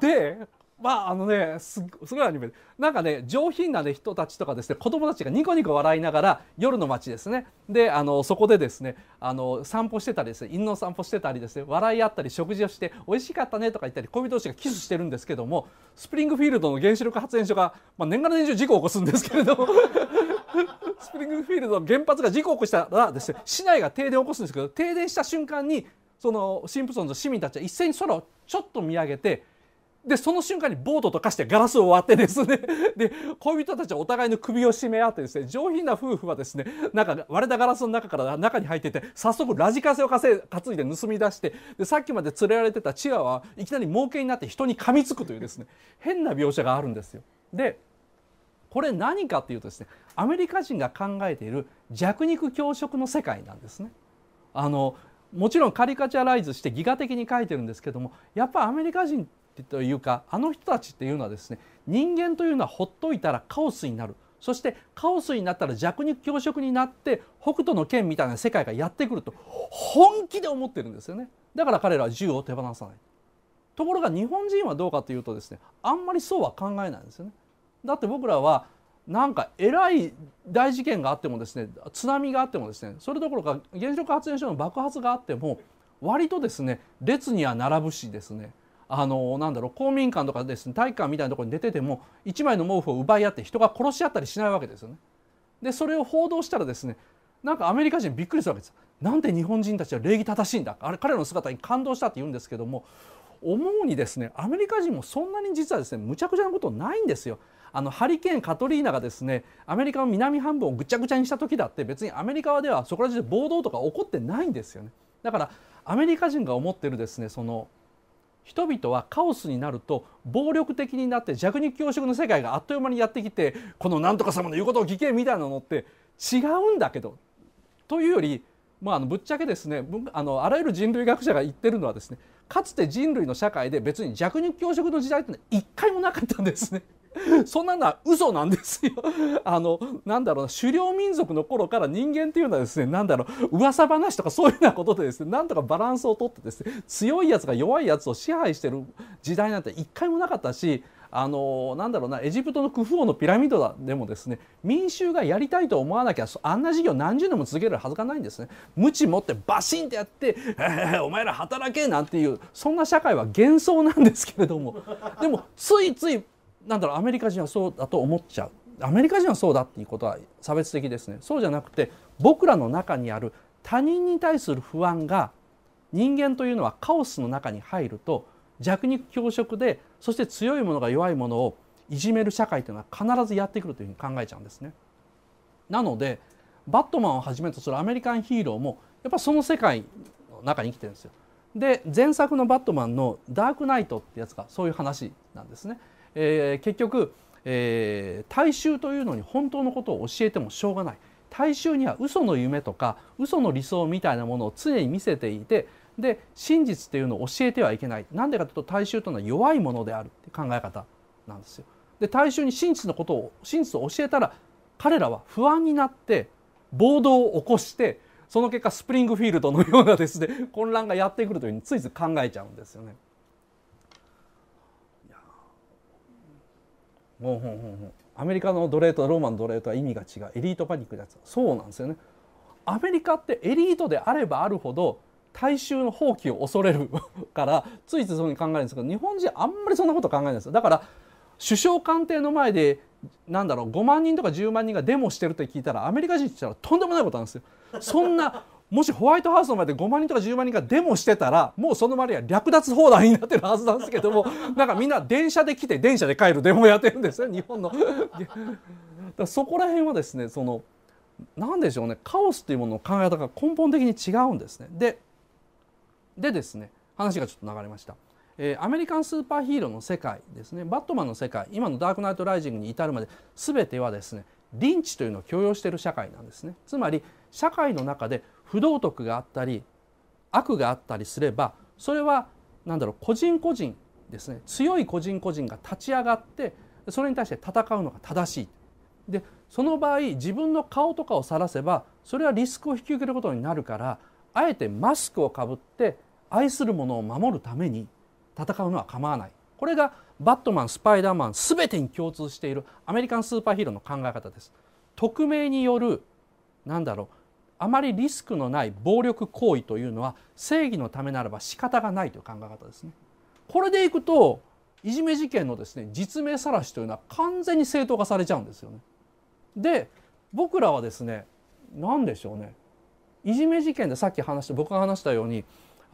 でまああのねすすごいアニメなんかね上品な、ね、人たちとかですね子供たちがニコニコ笑いながら夜の街ですねであのそこでですねあの散歩してたりですね犬の散歩してたりですね笑い合ったり食事をして美味しかったねとか言ったり恋人同士がキスしてるんですけどもスプリングフィールドの原子力発電所が、まあ、年がら年中事故を起こすんですけれども *laughs* スプリングフィールドの原発が事故を起こしたらですね市内が停電を起こすんですけど停電した瞬間にそのシンプソンズの市民たちは一斉に空をちょっと見上げてでその瞬間にボートとかしてガラスを割ってですね *laughs* で恋人たちはお互いの首を絞め合ってですね上品な夫婦はですねなんか割れたガラスの中から中に入ってて早速ラジカセを担いで盗み出してでさっきまで連れられてたチワはいきなり儲けになって人に噛みつくというですね変な描写があるんですよ。でこれ何かっていうとですねアメリカ人が考えている弱肉強食の世界なんですね。あのもちろんカリカチュアライズしてギガ的に書いてるんですけどもやっぱアメリカ人というかあの人たちっていうのはですね人間というのはほっといたらカオスになるそしてカオスになったら弱肉強食になって北斗の剣みたいな世界がやってくると本気で思ってるんですよねだから彼らは銃を手放さないところが日本人はどうかというとですねあんまりそうは考えないんですよねだって僕らはなんかえらい大事件があってもですね津波があってもですねそれどころか原子力発電所の爆発があっても割とですね列には並ぶしですねあのなんだろう公民館とかですね体育館みたいなところに出てても1枚の毛布を奪い合って人が殺し合ったりしないわけですよね。でそれを報道したらですねなんかアメリカ人びっくりするわけです。なんで日本人たちは礼儀正しいんだあれ彼らの姿に感動したって言うんですけども思うにですねアメリカ人もそんなに実はですねむちゃくちゃなことないんですよ。あのハリケーンカトリーナがですねアメリカの南半分をぐちゃぐちゃにした時だって別にアメリカではそこら中で暴動とか起こってないんですよね。だからアメリカ人が思ってるですねその人々はカオスになると暴力的になって弱肉強食の世界があっという間にやってきてこのなんとか様の言うことを聞けみたいなのって違うんだけどというより、まあ、あのぶっちゃけですねあのあらゆる人類学者が言ってるのはですねかつて人類の社会で別に弱肉強食の時代ってのは一回もなかったんですね。*laughs* そんなのは嘘なんですよ。*laughs* あのなんだろう狩猟民族の頃から人間っていうのはですねなんだろう噂話とかそういうようなことでですねなんとかバランスをとってですね強いやつが弱いやつを支配してる時代なんて一回もなかったしあのなんだろうなエジプトのクフ王のピラミッドでもですね民衆がやりたいと思わなきゃあんな事業何十年も続けるはずがないんですね無知持ってバシンってやって「えー、お前ら働け!」なんていうそんな社会は幻想なんですけれどもでもついついなんだろうアメリカ人はそうだと思っちゃうアメリカ人はそうだっていうことは差別的ですねそうじゃなくて僕らの中にある他人に対する不安が人間というのはカオスの中に入ると弱肉強食でそして強いものが弱いものをいじめる社会というのは必ずやってくるというふうに考えちゃうんですね。なのでバットマンをはじめとするアメリカンヒーローもやっぱその世界の中に生きてるんですよ。で前作の「バットマン」の「ダークナイト」ってやつがそういう話なんですね。えー、結局、えー、大衆というのに本当のことを教えてもしょうがない大衆には嘘の夢とか嘘の理想みたいなものを常に見せていてで真実っていうのを教えてはいけないなんでかというと大衆というのは弱いものであるって考え方なんですよ。で大衆に真実のことを真実を教えたら彼らは不安になって暴動を起こしてその結果スプリングフィールドのようなですね *laughs* 混乱がやってくるというふうについつい考えちゃうんですよね。ほんほんほんアメリカの奴隷とローマの奴隷とは意味が違うエリートパニックだつそうなんですよねアメリカってエリートであればあるほど大衆の放棄を恐れる *laughs* からついついそういうふうに考えるんですけど日本人あんまりそんなこと考えないんですよだから首相官邸の前でなんだろう5万人とか10万人がデモしてるって聞いたらアメリカ人って言ったらとんでもないことなんですよ。そんなもしホワイトハウスの前で5万人とか10万人がデモしてたらもうその周りは略奪放題になってるはずなんですけどもなんかみんな電車で来て電車で帰るデモやってるんですよ日本の。だそこら辺はですねそのんでしょうねカオスというものの考え方が根本的に違うんですね。ででですね話がちょっと流れました。えアメリカンスーパーヒーローの世界ですねバットマンの世界今の「ダークナイト・ライジング」に至るまで全てはですねリンチというのを強要している社会なんですねつまり社会の中で不道徳があったり悪があったりすればそれは何だろう個人個人ですね強い個人個人が立ち上がってそれに対して戦うのが正しいでその場合自分の顔とかを晒せばそれはリスクを引き受けることになるからあえてマスクをかぶって愛するものを守るために戦うのは構わないこれがバットマンスパイダーマン全てに共通しているアメリカンスーパーヒーローの考え方です。匿名によるなんだろうあまりリスクのない暴力行為というのは正義のためならば仕方がないという考え方ですね。これでいくといじめ事件のですね実名晒しというのは完全に正当化されちゃうんですよね。で僕らはですね何でしょうねいじめ事件でさっき話した僕が話したように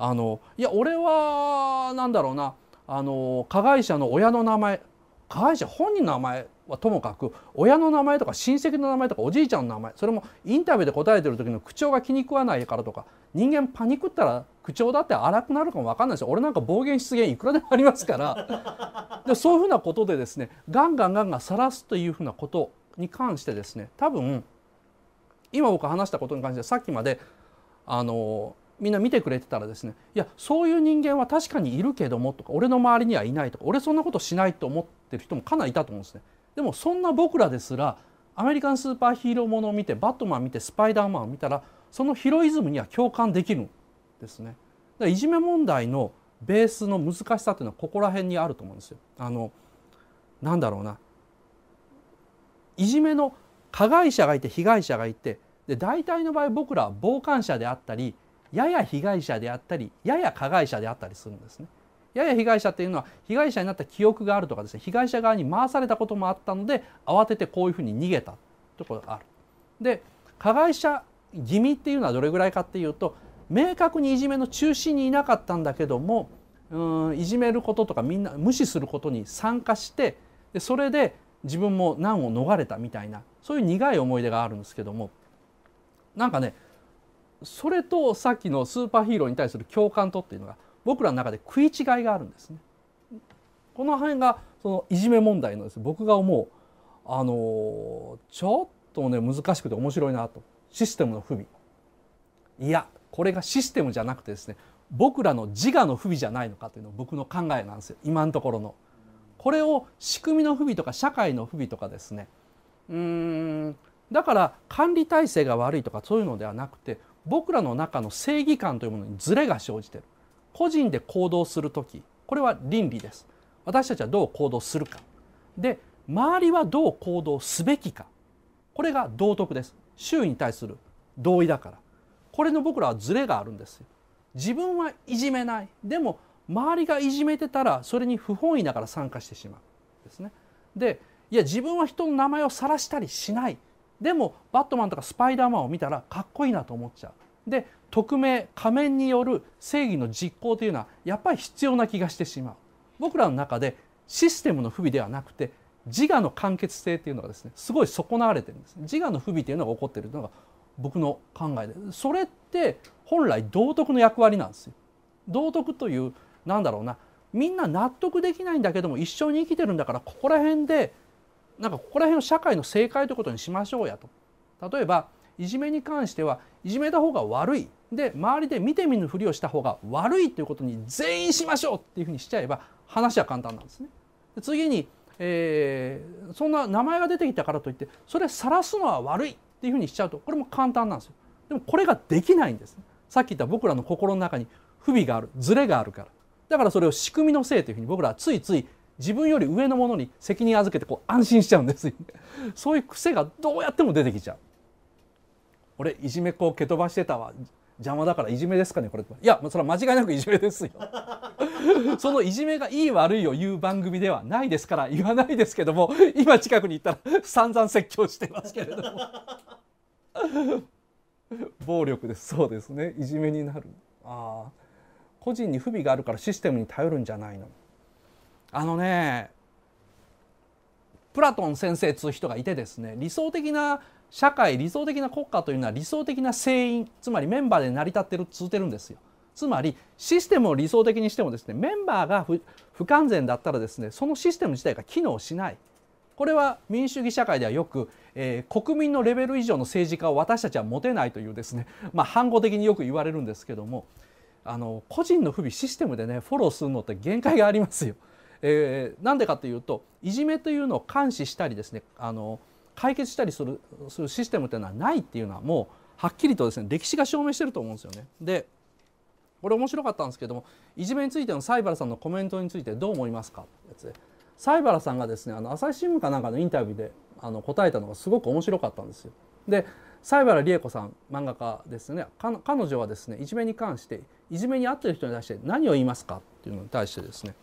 あのいや俺は何だろうなあの加害者の親の名前加害者本人の名前はともかく親の名前とか親戚の名前とかおじいちゃんの名前それもインタビューで答えてる時の口調が気に食わないからとか人間パニックったら口調だって荒くなるかも分かんないですよ俺なんか暴言出現いくらでもありますから *laughs* でそういうふうなことでですねガンガンガンガン晒すというふうなことに関してですね多分今僕話したことに関してさっきまであのみんな見てくれてたらですねいやそういう人間は確かにいるけどもとか俺の周りにはいないとか俺そんなことしないと思ってる人もかなりいたと思うんですね。でもそんな僕らですらアメリカンスーパーヒーローものを見てバットマン見てスパイダーマンを見たらそのヒロイズムには共感できるんですね。だからいじめ問題のベースの難しさというのはここら辺にあると思うんですよ。あのなんだろうないじめの加害者がいて被害者がいてで大体の場合僕らは傍観者であったりやや被害者であったりやや加害者であったりするんですね。やや被害者とていうのは被害者になった記憶があるとかですね被害者側に回されたこともあったので慌ててこういうふうに逃げたところがある。で加害者気味っていうのはどれぐらいかっていうと明確にいじめの中心にいなかったんだけどもうんいじめることとかみんな無視することに参加してでそれで自分も難を逃れたみたいなそういう苦い思い出があるんですけどもなんかねそれとさっきのスーパーヒーローに対する共感とっていうのが僕らの中で食い違いがあるんですね。この辺がそのいじめ問題のです、僕が思うあのちょっとね難しくて面白いなとシステムの不備いやこれがシステムじゃなくてですね僕らの自我の不備じゃないのかというの僕の考えなんですよ今のところの。これを仕組みの不備とか社会の不備とかですねうんだから管理体制が悪いとかそういうのではなくて僕らの中の正義感というものにズレが生じている個人で行動する時これは倫理です私たちはどう行動するかで周りはどう行動すべきかこれが道徳です周囲に対する同意だからこれの僕らはズレがあるんです自分はいじめないでも周りがいじめてたらそれに不本意ながら参加してしまうですねでいや自分は人の名前を晒したりしないでもバットマンとかスパイダーマンを見たらかっこいいなと思っちゃう。で匿名仮面による正義の実行というのはやっぱり必要な気がしてしまう。僕らの中でシステムの不備ではなくて自我の完結性というのがですねすごい損なわれてるんです自我の不備というのが起こっているのが僕の考えでそれって本来道徳の役割なんですよ道徳というなんだろうなみんな納得できないんだけども一緒に生きてるんだからここら辺でなんかここら辺を社会の正解ということにしましょうやと。例えばいじめに関してはいじめた方が悪いで周りで見て見ぬふりをした方が悪いということに全員しましょうっていうふうにしちゃえば話は簡単なんですね。で次に、えー、そんな名前が出てきたからといってそれ晒すのは悪いっていうふうにしちゃうとこれも簡単なんですよ。でもこれができないんです、さっき言った僕らの心の中に不備があるズレがあるからだからそれを仕組みのせいというふうに僕らはついつい自分より上のものに責任預けてこう安心しちゃうんですよ、*laughs* そういう癖がどうやっても出てきちゃう俺いじめこう蹴飛ばしてたわ邪魔だからいじめですかねこれいやそれは間違いなくいじめですよ *laughs* そのいじめがいい悪いを言う番組ではないですから言わないですけども今近くに行ったら散々説教してますけれども *laughs* 暴力ですそうですねいじめになるああ個人に不備があるからシステムに頼るんじゃないのあのねプラトン先生つう人がいてですね理想的な社会理想的な国家というのは理想的な船員つまりメンバーで成り立ってる通うてるんですよ。つまりシステムを理想的にしてもですねメンバーが不完全だったらですねそのシステム自体が機能しないこれは民主主義社会ではよく、えー、国民のレベル以上の政治家を私たちは持てないというですね、*laughs* まあ、反語的によく言われるんですけどもあの個人の不備システムでねフォローするのって限界がありますよ。えー、なんでかというといじめというのを監視したりですねあの解決したりするするシステムというのはないっていうのはもうはっきりとですね歴史が証明してると思うんですよね。でこれ面白かったんですけどもいじめについての西原さんのコメントについてどう思いますかってやつで西原さんがですねあの朝日新聞かなんかのインタビューであの答えたのがすごく面白かったんですよ。で西原理恵子さん漫画家ですね彼女はですねいじめに関していじめに遭ってる人に対して何を言いますかっていうのに対してですね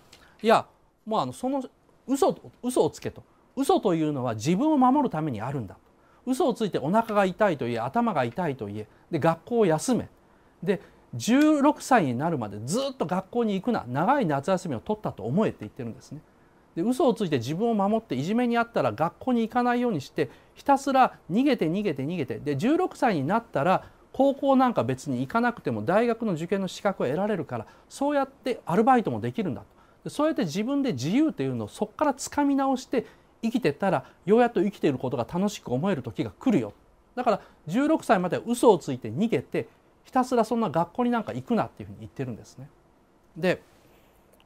いやもうあのその嘘嘘をつけと嘘というのは自分を守るためにあるんだ嘘をついてお腹が痛いと言え頭が痛いと言えで学校を休めで16歳になるまでずっと学校に行くな長い夏休みを取ったと思えって言ってるんですね。で嘘をついて自分を守っていじめにあったら学校に行かないようにしてひたすら逃げて逃げて逃げてで16歳になったら高校なんか別に行かなくても大学の受験の資格を得られるからそうやってアルバイトもできるんだとそうやって自分で自由というのをそこからつかみ直して生きてたらようやっと生きていることが楽しく思える時が来るよだから16歳までは嘘をついて逃げてひたすらそんな学校になんか行くなっていうふうに言ってるんですね。で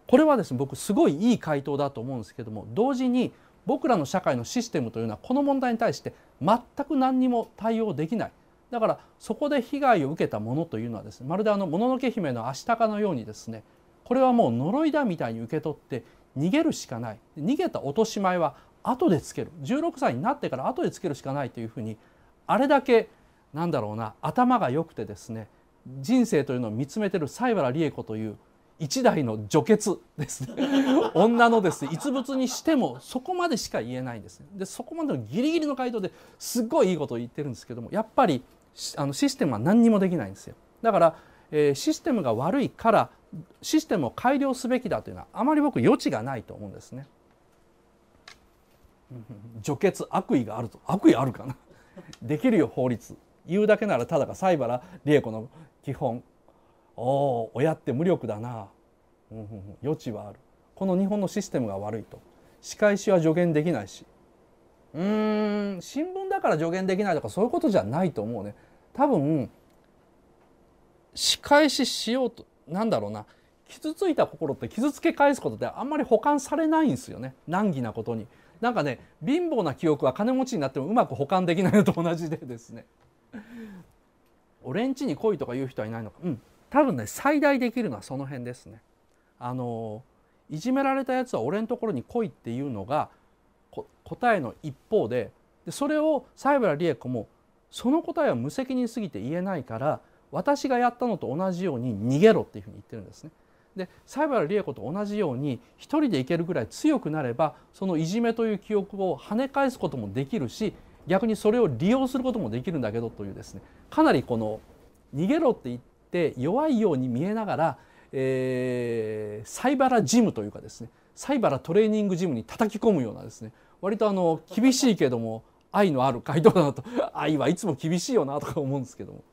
これはですね僕すごいいい回答だと思うんですけども同時に僕らの社会のシステムというのはこの問題に対して全く何にも対応できないだからそこで被害を受けたものというのはですねまるであの「もののけ姫のアシタカ」のようにですねこれはもう呪いだみたいに受け取って逃げるしかない逃げた落とし前は後でつける16歳になってから後でつけるしかないというふうにあれだけなんだろうな頭が良くてですね人生というのを見つめてる西原理恵子という一代の女傑ですね *laughs* 女のですね逸物にしてもそこまでしか言えないんです、でそこまでのギリギリの回答ですっごいいいことを言ってるんですけどもやっぱりあのシステムは何にもできないんですよだから、えー、システムが悪いからシステムを改良すべきだというのはあまり僕余地がないと思うんですね。除血悪意があると悪意あるかなできるよ法律言うだけならただか西原理恵子の基本おお親って無力だな、うんうん、余地はあるこの日本のシステムが悪いと仕返しは助言できないしうーん新聞だから助言できないとかそういうことじゃないと思うね多分仕返ししようとなんだろうな傷ついた心って傷つけ返すことってあんまり保管されないんですよね難儀なことになんかね貧乏な記憶は金持ちになってもうまく保管できないのと同じでですね俺んちに来いとか言う人はいないのかうん多分ね最大できるのはその辺ですねあのいじめられたやつは俺のところに来いっていうのが答えの一方ででそれを西原理恵子もその答えは無責任すぎて言えないから私がやったのと同じように逃げろっていうふうに言ってるんですね。で西原理恵子と同じように一人でいけるぐらい強くなればそのいじめという記憶を跳ね返すこともできるし逆にそれを利用することもできるんだけどというですねかなりこの逃げろって言って弱いように見えながら、えー、サイバラジムというかですねサイバラトレーニングジムに叩き込むようなですね割とあの厳しいけども愛のある回答だなと *laughs* 愛はいつも厳しいよなとか思うんですけども。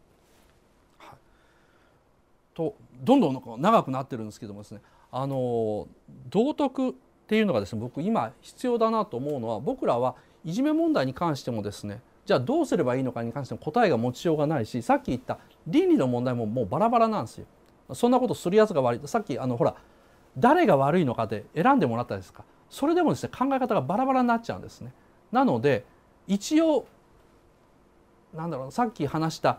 とどんどん長くなってるんですけどもですねあの道徳っていうのがですね僕今必要だなと思うのは僕らはいじめ問題に関してもですねじゃあどうすればいいのかに関しても答えが持ちようがないしさっき言った倫理の問題ももうバラバラなんですよ。そんなことするやつが悪いさっきあのほら誰が悪いのかで選んでもらったですかそれでもですね考え方がバラバラになっちゃうんですね。なので一応なんだろうさっき話した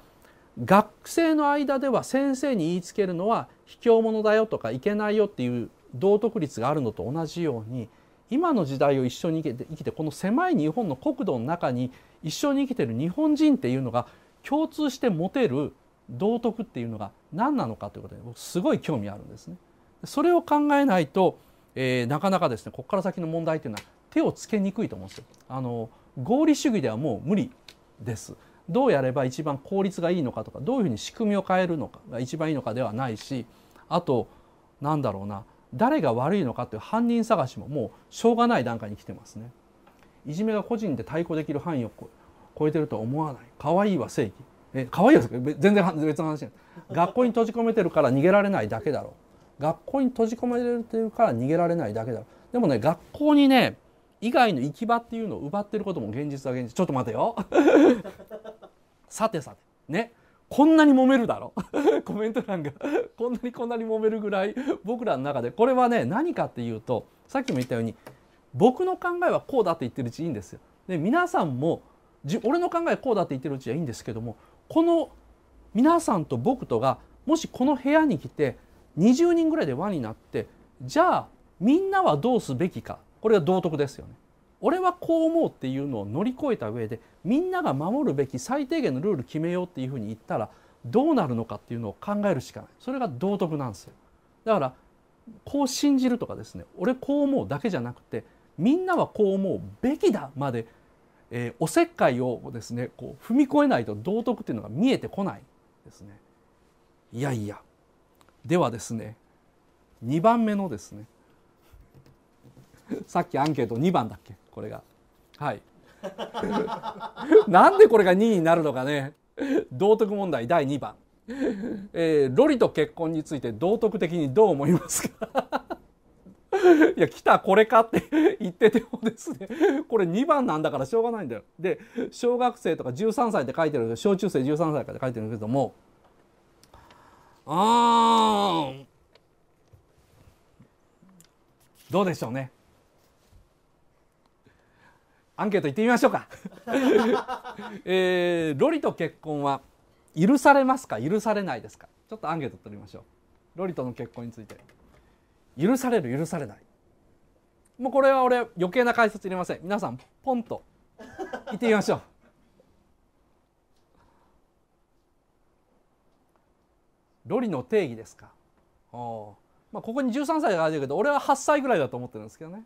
学生の間では先生に言いつけるのは卑怯者だよとかいけないよっていう道徳率があるのと同じように今の時代を一緒に生きてこの狭い日本の国土の中に一緒に生きてる日本人っていうのが共通して持てる道徳っていうのが何なのかということで僕すごい興味あるんですね。それを考えないと、えー、なかなかですねここから先の問題というのは手をつけにくいと思うんですよ。あの合理主義ではもう無理です。どうやれば一番効率がいいのかとかどういうふうに仕組みを変えるのかが一番いいのかではないしあとなんだろうな誰が悪いのかという犯人探しももうしょうがない段階に来てますね。いじめが個人で対抗できる範囲を超えてるとは思わない可愛いは正義え可愛いは全然別の話じゃない学校に閉じ込めてるから逃げられないだけだろう学校に閉じ込めてるから逃げられないだけだろうでもね学校にね以外の行き場っていうのを奪ってることも現実は現実ちょっと待てよさてさてねこんなに揉めるだろ *laughs* コメント欄がこんなにこんなに揉めるぐらい僕らの中でこれはね何かっていうとさっきも言ったように僕の考えはこうだって言ってるうちいいんですよ。で皆さんも俺の考えこうだって言ってるうちはいいんですけどもこの皆さんと僕とがもしこの部屋に来て20人ぐらいで輪になってじゃあみんなはどうすべきかこれが道徳ですよね。俺はこう思うっていうのを乗り越えた上でみんなが守るべき最低限のルール決めようっていうふうに言ったらどうなるのかっていうのを考えるしかないそれが道徳なんですよだからこう信じるとかですね俺こう思うだけじゃなくてみんなはこう思うべきだまで、えー、おせっかいをですねこう踏み越えないと道徳っていうのが見えてこないですねいやいやではですね2番目のですね *laughs* さっきアンケート2番だっけこれがはい *laughs* なんでこれが2位になるのかね道徳問題第2番、えー、ロリと結婚について道徳的にどう思いますか *laughs* いや来たこれかって言っててもですねこれ2番なんだからしょうがないんだよで小学生とか13歳って書いてる小中生13歳って書いてるけどもあんどうでしょうねアンケート行ってみましょうか、*laughs* えー、ロリと結婚は許されますか許されないですかちょっとアンケート取りましょうロリとの結婚について許される許されないもうこれは俺余計な解説入れません皆さんポンと行ってみましょう *laughs* ロリの定義ですかおまあここに13歳があるけど俺は8歳ぐらいだと思ってるんですけどね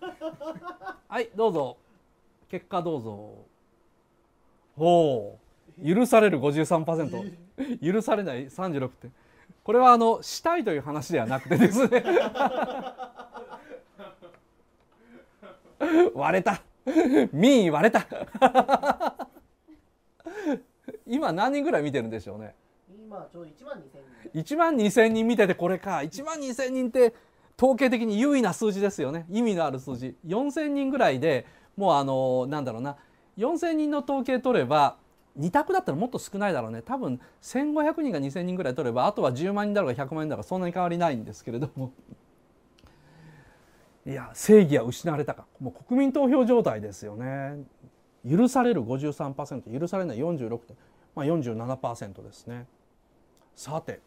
*laughs* はいどうぞ結果どうぞおお許される53% *laughs* 許されない36点これはあのしたいという話ではなくてですね *laughs* 割れた民意割れた今何人ぐらい見てるんでしょうね今ちょうど1万2000人1万2000人見ててこれか1万2000人って統計的に優位な数字ですよね意味のある数字4,000人ぐらいでもうあのなんだろうな4,000人の統計取れば2択だったらもっと少ないだろうね多分1,500人が2,000人ぐらい取ればあとは10万人だろうが100万人だろうがそんなに変わりないんですけれどもいや正義は失われたかもう国民投票状態ですよね許される53%許されない46点、まあ、47%ですねさて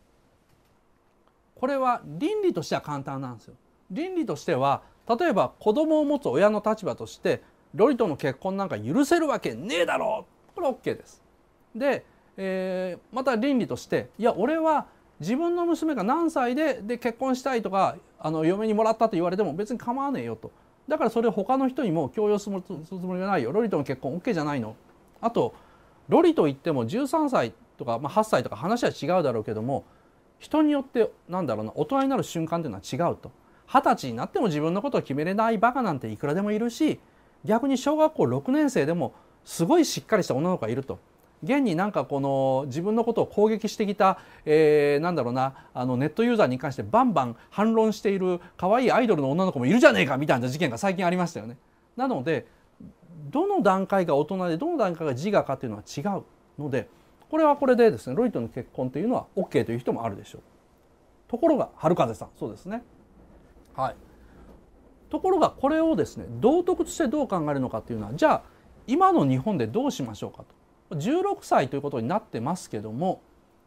これは倫理としては簡単なんですよ。倫理としては例えば子供を持つ親の立場としてロリとの結婚なんか許せるわけねえだろこれ OK です。で、えー、また倫理としていや俺は自分の娘が何歳でで結婚したいとかあの嫁にもらったと言われても別に構わねえよとだからそれを他の人にも強要するつもりがないよロリとの結婚 OK じゃないのあとロリといっても13歳とか、まあ、8歳とか話は違うだろうけども人によってなんだろうな大人になる瞬間というのは違うと二十歳になっても自分のことを決めれないバカなんていくらでもいるし逆に小学校6年生でもすごいしっかりした女の子がいると現になんかこの自分のことを攻撃してきた、えー、なんだろうなあのネットユーザーに関してバンバン反論している可愛いアイドルの女の子もいるじゃねえかみたいな事件が最近ありましたよね。なのでどの段階が大人でどの段階が自我かというのは違うので。これはこれでですねロイとの結婚というのは OK という人もあるでしょうところが春風さんそうですねはいところがこれをですね道徳としてどう考えるのかっていうのはじゃあ今の日本でどうしましょうかと16歳ということになってますけども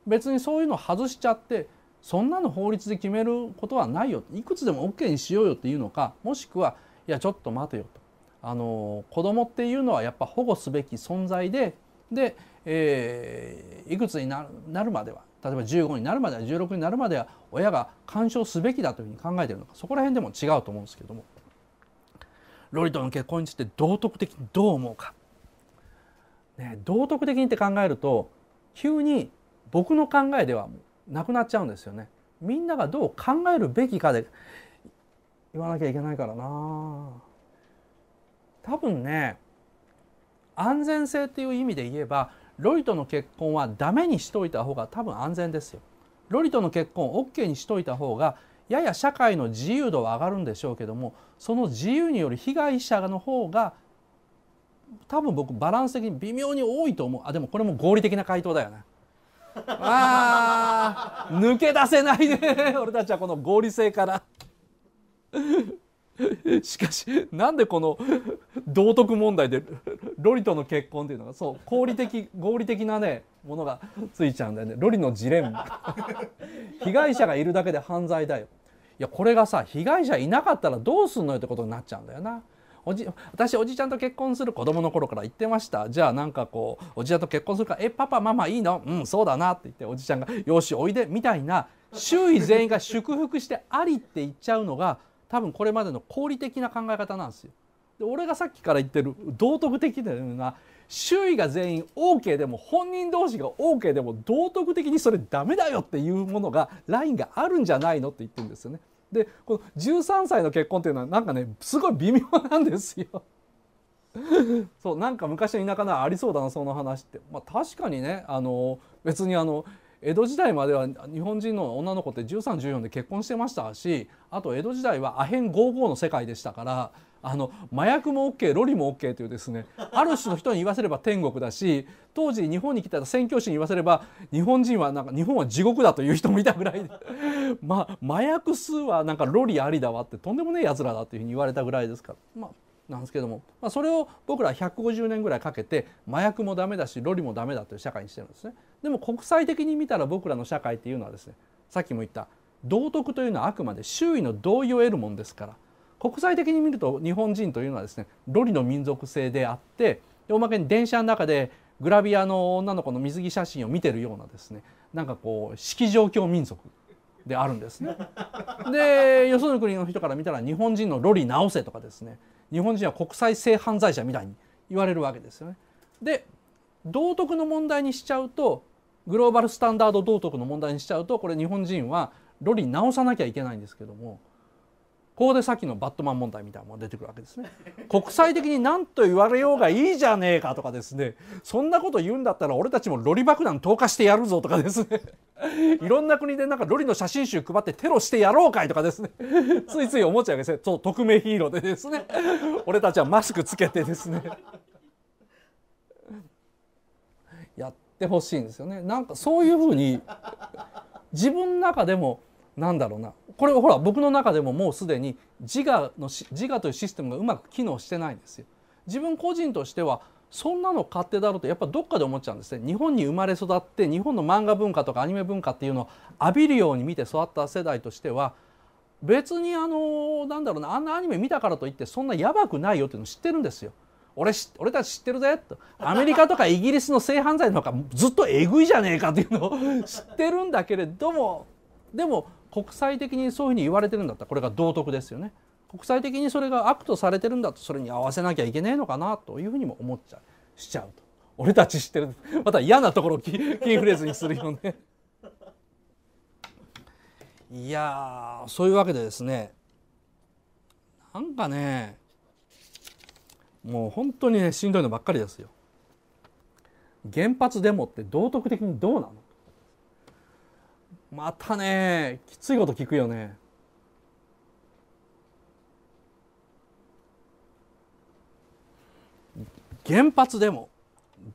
別にそういうのを外しちゃってそんなの法律で決めることはないよいくつでも OK にしようよっていうのかもしくはいやちょっと待てよとあの子供っていうのはやっぱ保護すべき存在ででえー、いくつになるまでは例えば15になるまでは16になるまでは親が干渉すべきだというふうに考えているのかそこら辺でも違うと思うんですけれどもロリとの結婚について道徳的にどう思うか、ね、道徳的にって考えると急に僕の考えではなくなっちゃうんですよね。みんながどう考えるべきかで言わなきゃいけないからな多分ね安全性っていう意味で言えばロリとの結婚はダメにしといた方が多分安全ですよ。ロリとの結婚 OK にしといた方がやや社会の自由度は上がるんでしょうけどもその自由による被害者の方が多分僕バランス的に微妙に多いと思うあでもこれも合理的な回答だよね。あ抜け出せないね *laughs* 俺たちはこの合理性から *laughs* しかしなんでこの道徳問題でロリとの結婚っていうのがそう合理的合理的なねものがついちゃうんだよねロリのジレンマ *laughs* 被害者がいるだけで犯罪だよいやこれがさ被害者いなかったらどうすんのよってことになっちゃうんだよなおじ私おじちゃんと結婚する子供の頃から言ってましたじゃあなんかこうおじちゃんと結婚するから「えパパママいいのうんそうだな」って言っておじちゃんが「よしおいで」みたいな周囲全員が祝福してありって言っちゃうのが多分これまでの功理的な考え方なんですよ。で俺がさっきから言ってる道徳的といのは周囲が全員 OK でも本人同士が OK でも道徳的にそれダメだよっていうものがラインがあるんじゃないのって言ってるんですよね。でこの13歳の結婚っていうのはなんかねすごい微妙なんですよ。そうなんか昔の田舎ならありそうだなその話って。まあ、確かにねあの別にあの江戸時代までは日本人の女の子って1314で結婚してましたしあと江戸時代はアヘン55の世界でしたからあの麻薬も OK ロリも OK というですねある種の人に言わせれば天国だし当時日本に来た宣教師に言わせれば日本人はなんか日本は地獄だという人もいたぐらい *laughs* まあ麻薬数はなんかロリありだわってとんでもねえやつらだっていうふうに言われたぐらいですから、まあ、なんですけども、まあ、それを僕ら150年ぐらいかけて麻薬もダメだしロリもダメだという社会にしてるんですねでも国際的に見たら僕らの社会っていうのはですねさっきも言った道徳というのはあくまで周囲の同意を得るもんですから国際的に見ると日本人というのはですねロリの民族性であっておまけに電車の中でグラビアの女の子の水着写真を見てるようなですねなんかこう色状況民族であるんですね。でよその国の人から見たら日本人のロリ直せとかですね日本人は国際性犯罪者みたいに言われるわけですよね。で道徳の問題にしちゃうとグローバルスタンダード道徳の問題にしちゃうとこれ日本人はロリ直さなきゃいけないんですけどもここでさっきのバットマン問題みたいなものが出てくるわけですね。*laughs* 国際的に何と言われようがいいじゃねえかとかですねそんなこと言うんだったら俺たちもロリ爆弾投下してやるぞとかですね *laughs* いろんな国でなんかロリの写真集配ってテロしてやろうかいとかですね *laughs* ついつい思っちゃうわけですねそう匿名ヒーローでですね俺たちはマスクつけてですねやってほしいんですよね。なんかそういうふうに自分の中でもなんだろうなこれほら僕の中でももうすでに自我のし自我というシステムがうまく機能してないんですよ。自分個人としてはそんなの勝手だろうとやっぱどっかで思っちゃうんですね日本に生まれ育って日本の漫画文化とかアニメ文化っていうのを浴びるように見て育った世代としては別にあのなんだろうなあんなアニメ見たからといってそんなやばくないよっていうの知ってるんですよ。俺し俺たち知ってるぜとアメリカとかイギリスの性犯罪の方がずっとえぐいじゃねえかっていうのを知ってるんだけれどもでも国際的にそういうふうに言われてるんだったらこれが道徳ですよね。国際的にそれが悪とされてるんだとそれに合わせなきゃいけないのかなというふうにも思っちゃうしちゃうと俺たち知ってるまた嫌なところをキーフレーズにするよねいやそういうわけでですねなんかねもう本当にねしんどいのばっかりですよ。原発デモって道徳的にどうなのまたねきついこと聞くよね原発でも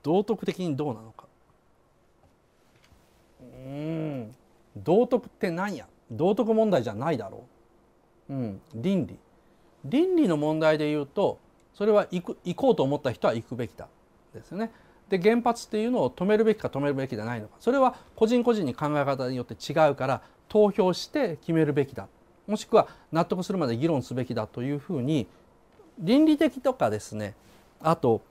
道徳的にどうなのかうん道徳って何や道徳問題じゃないだろう、うん、倫理倫理の問題で言うとそれは行く行こうと思った人は行くべきだですねで原発っていうのを止めるべきか止めるべきじゃないのかそれは個人個人に考え方によって違うから投票して決めるべきだもしくは納得するまで議論すべきだというふうに倫理的とかですねあと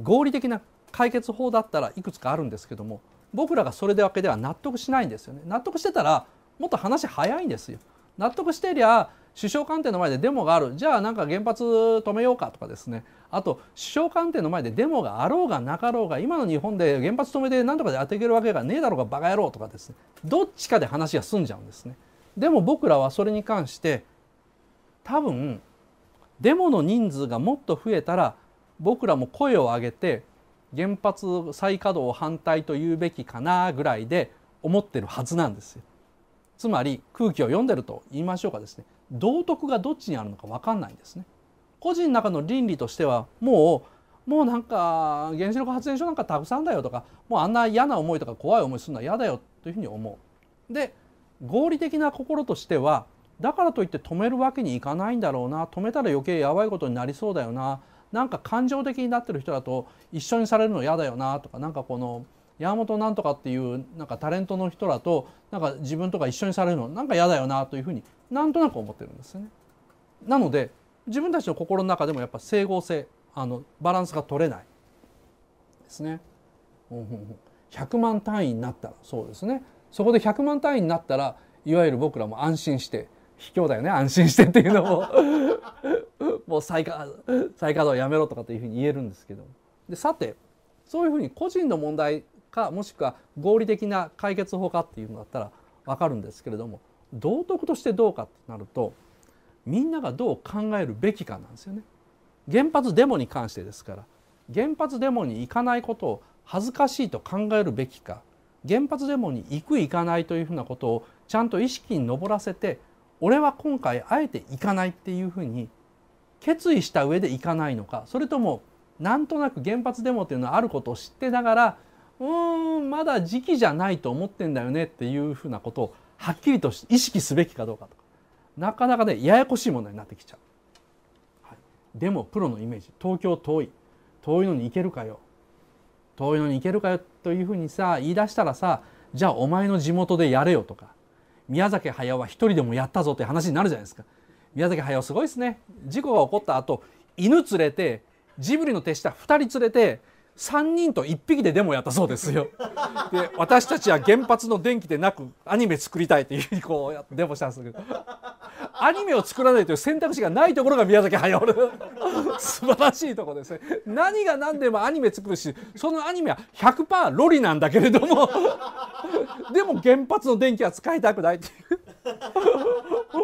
合理的な解決法だったらいくつかあるんですけども僕らがそれだけでは納得しないんですよね納得してたらもっと話早いんですよ納得してりゃ首相官邸の前でデモがあるじゃあなんか原発止めようかとかですねあと首相官邸の前でデモがあろうがなかろうが今の日本で原発止めて何とかで当てげるわけがねえだろうがバカ野郎とかですねどっちかで話が済んじゃうんですね。でも僕らはそれに関して多分デモの人数がもっと増えたら僕らも声を上げて原発再稼働を反対と言うべきかなぐらいで思ってるはずなんですよ。つまり空気を読んでると言いましょうかですね道徳がどっちにあるのか分かんないんですね。個人の中の倫理としてはもうもうなんか原子力発電所なんかたくさんだよとかもうあんな嫌な思いとか怖い思いするのは嫌だよというふうに思う。で合理的な心としてはだからといって止めるわけにいかないんだろうな止めたら余計やばいことになりそうだよななんか感情的になってる人だと一緒にされるの嫌だよなとかなんかこの山本なんとかっていうなんかタレントの人らとなんか自分とか一緒にされるのなんか嫌だよなというふうになんとなく思ってるんですよね。なので自分たちの心の中でもやっぱ整合性あのバランスが取れないですね。100万単位になったらそうですねそこで100万単位になったらいわゆる僕らも安心して卑怯だよね安心してっていうのを *laughs* もう再稼再稼働やめろとかっていうふうに言えるんですけどでさてそういうふうに個人の問題かもしくは合理的な解決法かっていうのだったら分かるんですけれども道徳としてどうかってなるとみんながどう考えるべきかなんですよね。原発デモに関してですから原発デモに行かないことを恥ずかしいと考えるべきか原発デモに行く行かないというふうなことをちゃんと意識に上らせて俺は今回あえて行かないっていうふうに決意した上で行かないのかそれともなんとなく原発デモというのはあることを知ってながらうーんまだ時期じゃないと思ってんだよねっていうふうなことをはっきりと意識すべきかどうかとかなかなかねややこしい問題になってきちゃう、はい、でもプロのイメージ東京遠い遠いのに行けるかよ遠いのに行けるかよというふうにさ言い出したらさじゃあお前の地元でやれよとか宮崎駿は一人でもやったぞって話になるじゃないですか宮崎駿すごいですね事故が起こった後犬連れてジブリの手下2人連れて3人と1匹でデモやったそうですよ。*laughs* で私たちは原発の電気でなくアニメ作りたいっていうふうにこうデモしたんですけどアニメを作らないという選択肢がないところが宮崎駿 *laughs* 素晴らしいところですね。何が何でもアニメ作るしそのアニメは100%ロリなんだけれども *laughs* でも原発の電気は使いたくないっていう。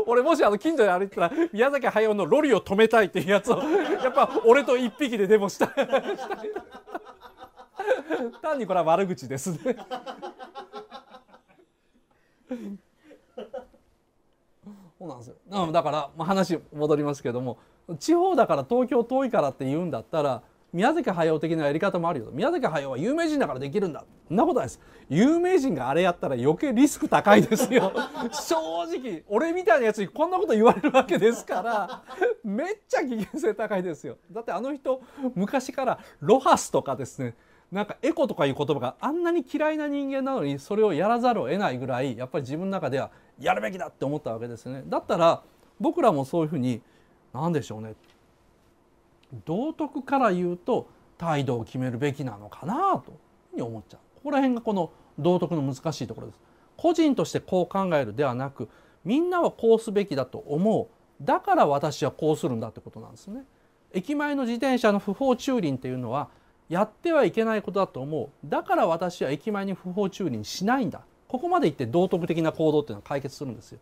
俺もしあの近所で歩いてたら宮崎駿のロリを止めたいっていうやつをやっぱ俺と一匹でデモしたい。*laughs* 単にこれは悪口ですね *laughs* そうなんですよ、だから、まあ、話戻りますけども地方だから東京遠いからって言うんだったら宮崎駿的なやり方もあるよ宮崎駿は有名人だからできるんだそんなことないです有名人があれやったら余計リスク高いですよ *laughs* 正直俺みたいなやつにこんなこと言われるわけですからめっちゃ危険性高いですよだってあの人昔からロハスとかですねなんかエコとかいう言葉があんなに嫌いな人間なのにそれをやらざるを得ないぐらいやっぱり自分の中ではやるべきだって思ったわけですね。だったら僕らもそういうふうに何でしょうね道徳から言うと態度を決めるべきなのかなとううに思っちゃう。ここら辺がこの道徳の難しいところです。個人としてこう考えるではなくみんなはこうすべきだと思うだから私はこうするんだってことなんですね。駅前の自転車の不法駐輪っていうのはやってはいけないことだと思うだから私は駅前に不法駐輪しないんだここまで言って道徳的な行動っていうのは解決するんですよ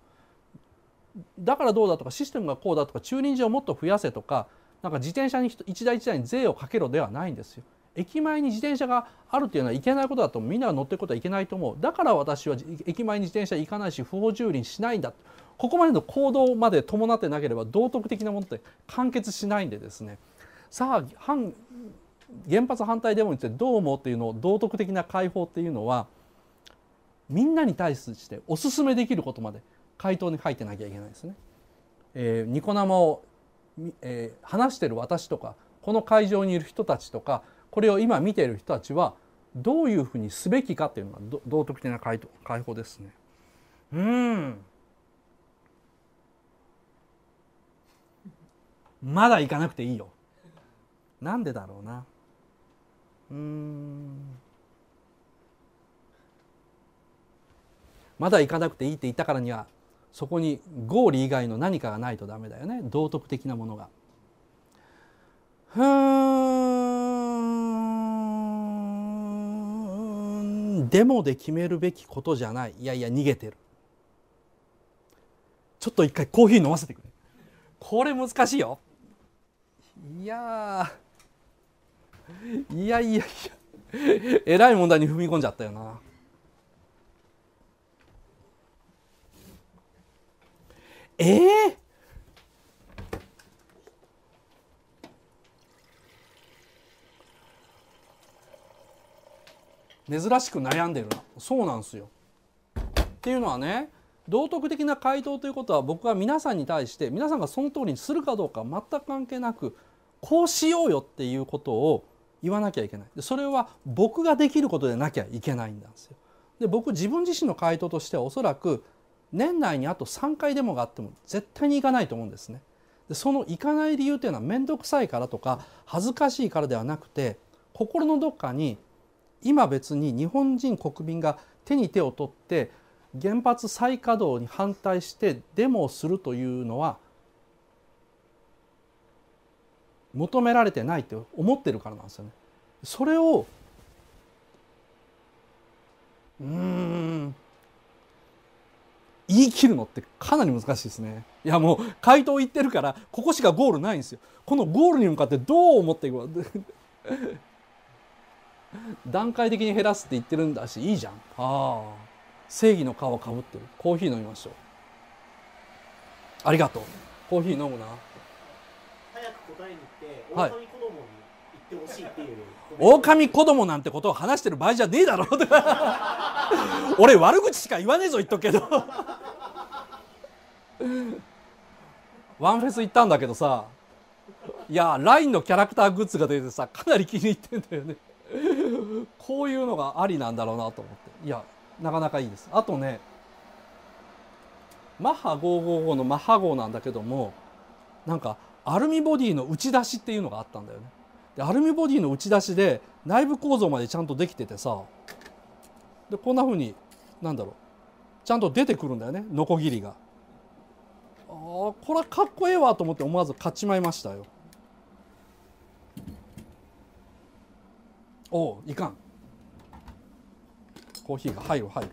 だからどうだとかシステムがこうだとか駐輪場をもっと増やせとかなんか自転車に一台一台に税をかけろではないんですよ駅前に自転車があるというのはいけないことだとみんなが乗ってくことはいけないと思うだから私は駅前に自転車行かないし不法駐輪しないんだここまでの行動まで伴ってなければ道徳的なものって完結しないんでですねさあ反原発反対デモについてどう思うというのを道徳的な解放っていうのはみんなに対しておすすめできることまで回答に書いてなきゃいけないですね。えー、ニコ生を、えー、話してる私とかこの会場にいる人たちとかこれを今見ている人たちはどういうふうにすべきかっていうのが道徳的な解解放ですね。うんまだ行かなくていいよ。なんでだろうな。うんまだ行かなくていいって言ったからにはそこにゴーリ以外の何かがないとダメだよね道徳的なものが。うんデモで決めるべきことじゃないいやいや逃げてるちょっと一回コーヒー飲ませてくれこれ難しいよいやいやいやいやえらい問題に踏み込んじゃったよなええー珍しく悩んでるなそうなんすよ。っていうのはね道徳的な回答ということは僕は皆さんに対して皆さんがその通りにするかどうか全く関係なくこうしようよっていうことを言わなきゃいけないでそれは僕ができることでなきゃいけないんですよ。で僕自分自身の回答としてはおそらく年内にあと3回デモがあっても絶対に行かないと思うんですね。でその行かない理由というのは面倒くさいからとか恥ずかしいからではなくて心のどっかに今別に日本人国民が手に手を取って原発再稼働に反対してデモをするというのは求められてないって思ってるからなんですよね。それをうん言い切るのってかなり難しいですね。いやもう回答言ってるからここしかゴールないんですよ。このゴールに向かってどう思っていく *laughs* 段階的に減らすって言ってるんだしいいじゃん。ああ正義の顔をかぶってるコーヒー飲みましょう。ありがとうコーヒー飲むな。答えに行って狼子供に言ってほしいっていう、はい、狼子供なんてことを話してる場合じゃねえだろう俺悪口しか言わねえぞ言っとくけどワンフェス行ったんだけどさいや LINE のキャラクターグッズが出てさかなり気に入ってんだよねこういうのがありなんだろうなと思っていやなかなかいいですあとねマッハ555のマッハ号なんだけどもなんかアルミボディの打ち出しっていうのがあったんだよねでアルミボディの打ち出しで内部構造までちゃんとできててさでこんなふうになんだろうちゃんと出てくるんだよねノコギリがああこれはかっこええわと思って思わず買っちまいましたよおおいかんコーヒーが入る入る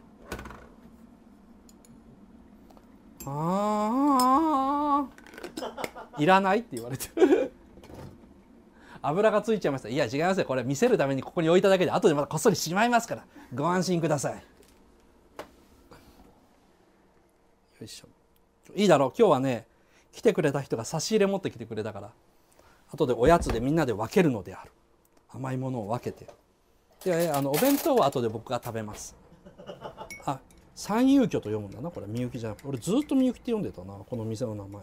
ああいらないって言われて *laughs* 油がついちゃいましたいや違いますよこれ見せるためにここに置いただけで後でまたこっそりしまいますからご安心くださいよいしょいいだろう今日はね来てくれた人が差し入れ持ってきてくれたから後でおやつでみんなで分けるのである甘いものを分けてであのお弁当は後で僕が食べますあ三遊居と読むんだなこれみゆきじゃなくて俺ずっとみゆきって読んでたなこの店の名前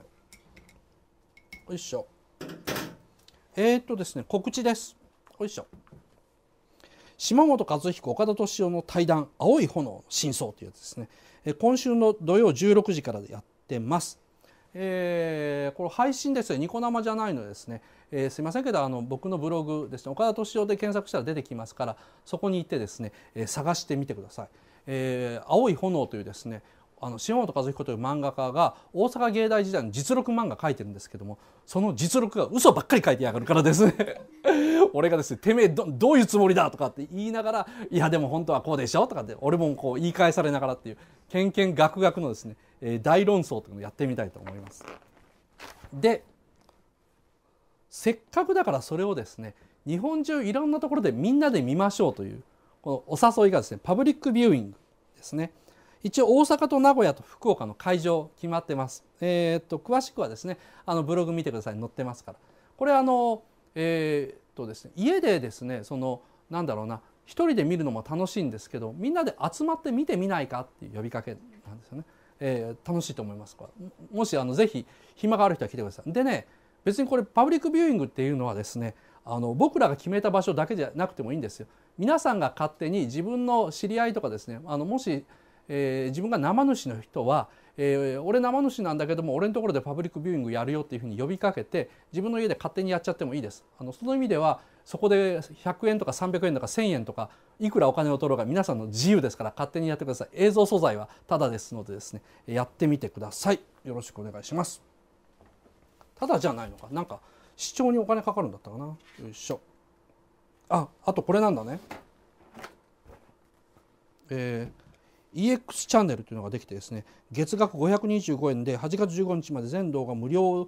おいしょえー、っとですね告知ですおいしょ島本和彦岡田敏夫の対談「青い炎真相」というやつですね今週の土曜16時からやってますえー、これ配信ですよニコ生じゃないのですね、えー、すみませんけどあの僕のブログですね岡田敏夫で検索したら出てきますからそこに行ってですね、え探してみてください。えー、青い炎というですねあの島本和彦という漫画家が大阪芸大時代の実録漫画書いてるんですけどもその実録が嘘ばっかり書いてやがるからですね俺がですね「てめえどどういうつもりだ」とかって言いながら「いやでも本当はこうでしょ」とかって俺もこう言い返されながらっていうけんけんがくがくのですね、えー、大論争というのをやってみたいと思います。でせっかくだからそれをですね日本中いろんなところでみんなで見ましょうというこのお誘いがですねパブリックビューイングですね。一応大阪と名古屋と福岡の会場決まってます。えー、っと詳しくはですねあのブログ見てください載ってますから。これあの、えー、っとですね、家でですねそのなんだろうな1人で見るのも楽しいんですけどみんなで集まって見てみないかっていう呼びかけなんですよね。えー、楽しいと思いますもしあのぜひ暇がある人は来てください。でね別にこれパブリックビューイングっていうのはですねあの僕らが決めた場所だけじゃなくてもいいんですよ。皆さんが勝手に自分の知り合いとかですねあのもしえー、自分が生主の人は、えー、俺生主なんだけども俺のところでパブリックビューイングやるよっていうふうに呼びかけて自分の家で勝手にやっちゃってもいいです。あのその意味ではそこで100円とか300円とか1,000円とかいくらお金を取ろうが皆さんの自由ですから勝手にやってください映像素材はただですのでですねやってみてくださいよろしくお願いしますただじゃないのかなんか視聴にお金かかるんだったかなよいしょああとこれなんだねえー EX チャンネルというのができてですね月額525円で8月15日まで全動画無料、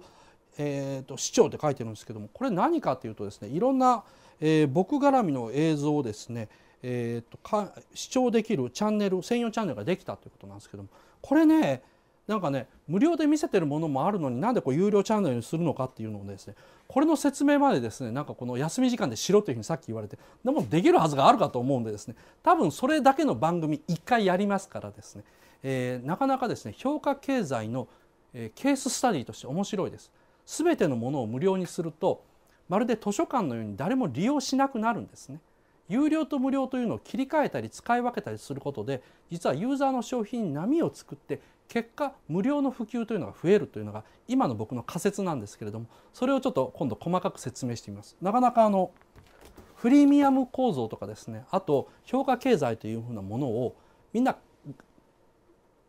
えーと、視聴って書いてるんですけどもこれ何かというとですねいろんな、えー、僕絡みの映像をですね、えーと、と視聴できるチャンネル専用チャンネルができたということなんですけどもこれねなんかね無料で見せてるものもあるのになんでこう有料チャンネルにするのかっていうのをですねこれの説明までですねなんかこの休み時間でしろというふうにさっき言われてでもできるはずがあるかと思うんでですね多分それだけの番組1回やりますからですね、えー、なかなかですね評価経済の、えケーススタディとして面白いです。全てのものを無料にするとまるで図書館のように誰も利用しなくなるんですね。有料と無料というのを切り替えたり使い分けたりすることで実はユーザーの消費に波を作って結果無料の普及というのが増えるというのが今の僕の仮説なんですけれどもそれをちょっと今度細かく説明してみます。なかなかあのプレミアム構造とかですねあと評価経済というふうなものをみんな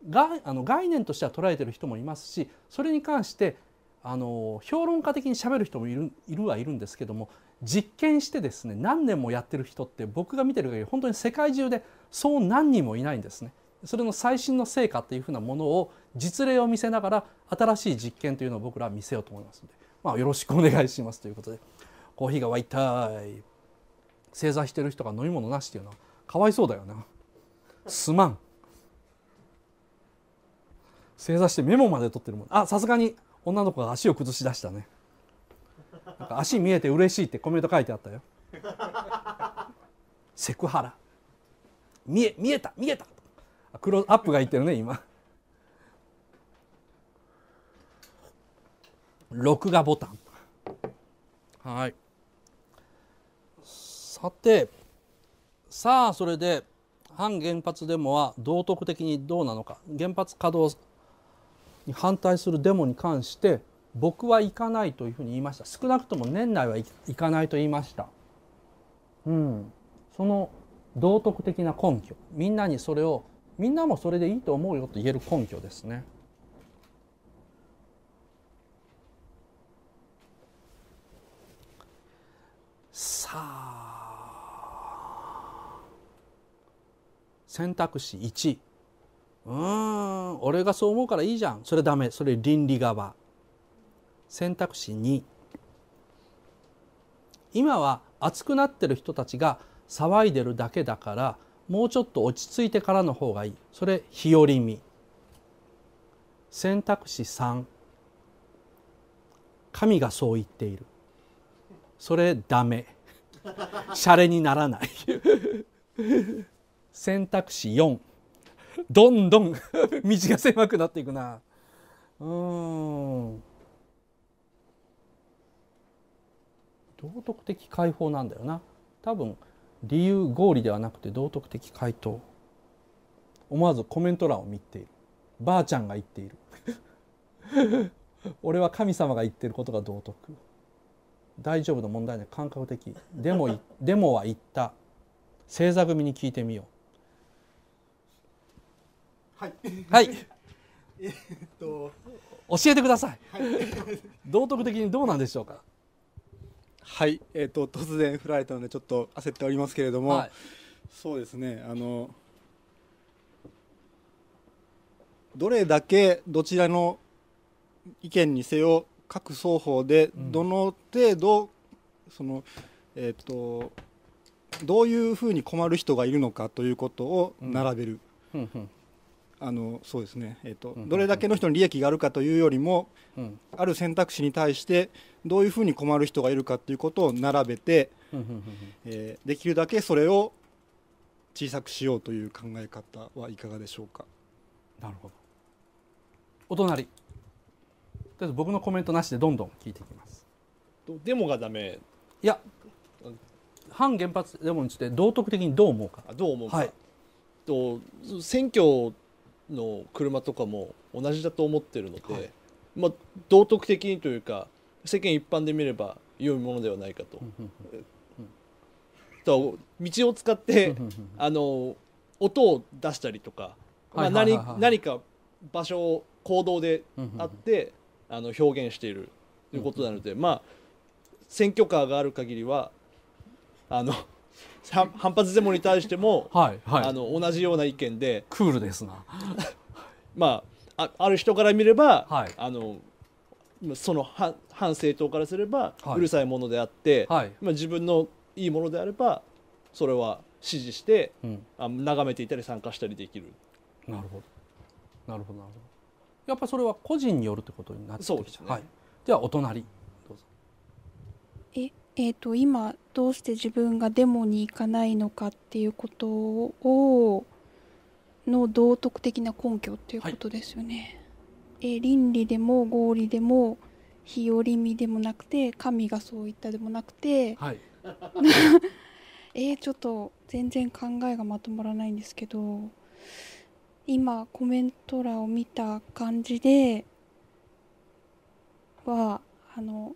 があの概念としては捉えてる人もいますしそれに関してあの評論家的にしゃべる人もいるいるはいるんですけども実験してですね何年もやってる人って僕が見てる限り本当に世界中でそう何人もいないんですね。それの最新の成果というふうなものを実例を見せながら新しい実験というのを僕らは見せようと思いますので、まあ、よろしくお願いしますということでコーヒーが沸いたい正座してる人が飲み物なしっていうのはかわいそうだよなすまん正座してメモまで取ってるもんあさすがに女の子が足を崩しだしたねなんか足見えて嬉しいってコメント書いてあったよセクハラ見え見えた見えたクロアップがいってるね今録画ボタンはいさてさあそれで反原発デモは道徳的にどうなのか原発稼働に反対するデモに関して僕は行かないというふうに言いました少なくとも年内は行かないと言いましたうんその道徳的な根拠みんなにそれをみんなもそれでいいと思うよと言える根拠ですね。さあ選択肢1うん俺がそう思うからいいじゃんそれダメそれ倫理側選択肢2今は熱くなってる人たちが騒いでるだけだからもうちょっと落ち着いてからの方がいいそれ日和見選択肢3神がそう言っているそれダメシャレにならない *laughs* 選択肢4どんどん道 *laughs* が狭くなっていくなうん道徳的解放なんだよな多分理由合理ではなくて道徳的回答思わずコメント欄を見ているばあちゃんが言っている *laughs* 俺は神様が言ってることが道徳大丈夫の問題で感覚的でも *laughs* でもは言った星座組に聞いてみようはい、はい、*laughs* えっと教えてください、はい、道徳的にどうなんでしょうかはい、えーと、と突然振られたのでちょっと焦っておりますけれども、はい、そうですねあのどれだけどちらの意見にせよ各双方でどの程度、うん、そのえっ、ー、とどういうふうに困る人がいるのかということを並べる、うんうんうんあのそうですね、えーとどれだけの人に利益があるかというよりも、ある選択肢に対してどういうふうに困る人がいるかということを並べて、えーできるだけそれを小さくしようという考え方はいかがでしょうか。なるほどお隣僕のコメントなしでどんどん聞いていきます。デモがダメいや反原発デモについて道徳的にどう思うかどう思うか、はい、と選挙の車とかも同じだと思ってるので、はい、まあ、道徳的にというか世間一般で見れば良いものではないかと。と道を使ってあの音を出したりとか、ま何か場所を行動であってあの表現しているということなので、まあ選挙カーがある限りはあの反発デモに対しても、はいはい、あの同じような意見でクールですな *laughs* まああある人から見れば、はい、あのその反政党からすれば、はい、うるさいものであって、はい、まあ、自分のいいものであればそれは支持して、うん、あ眺めていたり参加したりできる。なるほどなるほどやっぱそれは個人によるってことになってきちゃう、ね、はい、ではお隣えーと、今どうして自分がデモに行かないのかっていうことをの道徳的な根拠っていうことですよね。はい、えー、倫理でも合理でも日和見でもなくて神がそう言ったでもなくて、はい、*laughs* えちょっと全然考えがまとまらないんですけど今コメント欄を見た感じではあの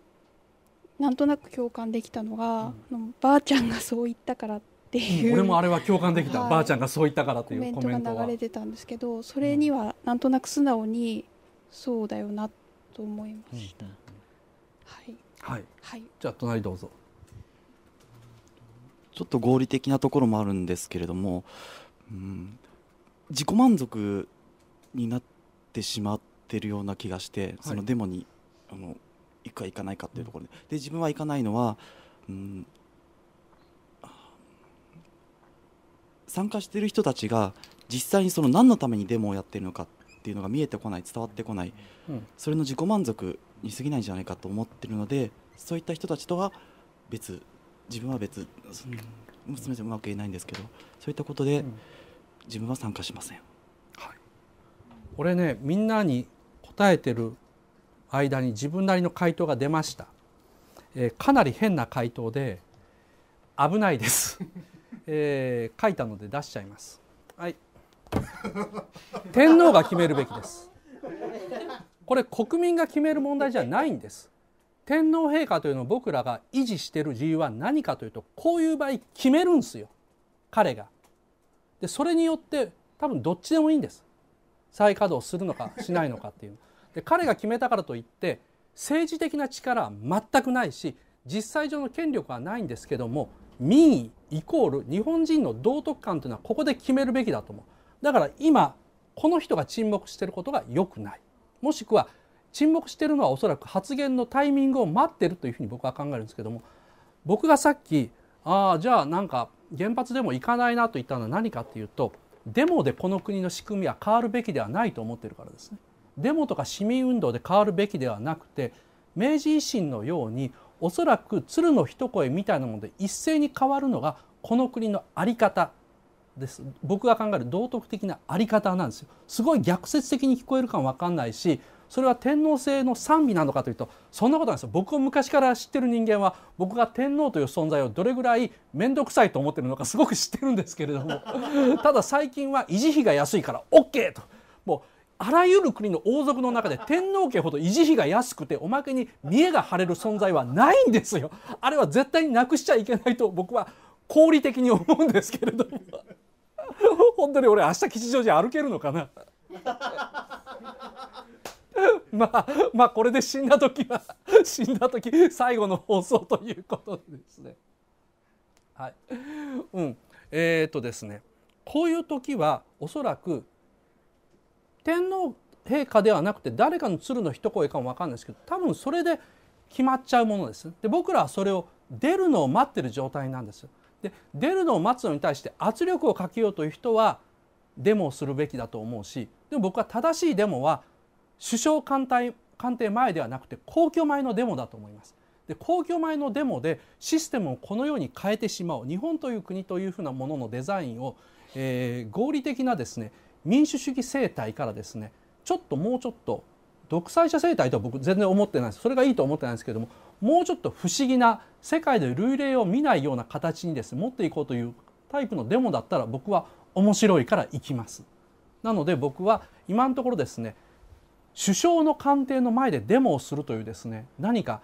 なんとなく共感できたのが、うん、ばあちゃんがそう言ったからっていう、うん、俺もあれは共感できた、はい、ばあちゃんがそう言ったからというコメントが流れてたんですけどそれにはなんとなく素直にそうだよなと思いました、うん、はい、はい、はい、じゃあ隣どうぞちょっと合理的なところもあるんですけれども、うん、自己満足になってしまってるような気がして、はい、そのデモにあの行くか行かないかっていうところでで自分は行かないのは、うん、参加している人たちが実際にその何のためにデモをやっているのかっていうのが見えてこない伝わってこない、うん、それの自己満足に過ぎないんじゃないかと思ってるのでそういった人たちとは別自分は別娘みんうまく言えないんですけどそういったことで自分は参加しません。ん、はい、俺ねみんなに答えてる間に自分なりの回答が出ました、えー、かなり変な回答で危ないです、*laughs* えー、書いたので出しちゃいますはい天皇が決めるべきですこれ国民が決める問題じゃないんです天皇陛下というのを僕らが維持してる理由は何かというとこういう場合決めるんですよ彼がでそれによって多分どっちでもいいんです再稼働するのかしないのかっていうで彼が決めたからといって政治的な力は全くないし実際上の権力はないんですけども民意イコール日本人の道徳観というのはここで決めるべきだと思うだから今この人が沈黙していることが良くないもしくは沈黙しているのはおそらく発言のタイミングを待ってるというふうに僕は考えるんですけども僕がさっきああじゃあなんか原発でも行かないなと言ったのは何かっていうとデモでこの国の仕組みは変わるべきではないと思ってるからですね。デモとか市民運動で変わるべきではなくて明治維新のようにおそらく鶴の一声みたいなもので一斉に変わるのがこの国の在り方です僕が考える道徳的な在り方なんですよすごい逆説的に聞こえるかも分かんないしそれは天皇制の賛美なのかというとそんなことなんですよ僕を昔から知ってる人間は僕が天皇という存在をどれぐらい面倒くさいと思ってるのかすごく知ってるんですけれども *laughs* ただ最近は維持費が安いから OK ともうあらゆる国の王族の中で天皇家ほど維持費が安くておまけに見栄が張れる存在はないんですよあれは絶対になくしちゃいけないと僕は合理的に思うんですけれども本当に俺明日吉祥寺歩けるのかなまあまあこれで死んだ時は死んだ時最後の放送ということですねはいうんえー、っとですねこういう時はおそらく天皇陛下ではなくて誰かの鶴の一声かも分かんないですけど多分それで決まっちゃうものですで僕らはそれを出るのを待ってる状態なんですで出るのを待つのに対して圧力をかけようという人はデモをするべきだと思うしでも僕は正しいデモは首相官邸官邸前ではなくて皇居前のデモだと思いますで皇居前のデモでシステムをこのように変えてしまう日本という国というふうなもののデザインを、えー、合理的なですね民主主義政体からですねちょっともうちょっと独裁者政体とは僕全然思ってないですそれがいいと思ってないんですけどももうちょっと不思議な世界で類例を見ないような形にですね持っていこうというタイプのデモだったら僕は面白いから行きます。なので僕は今のところですね首相の官邸の前でデモをするというですね何か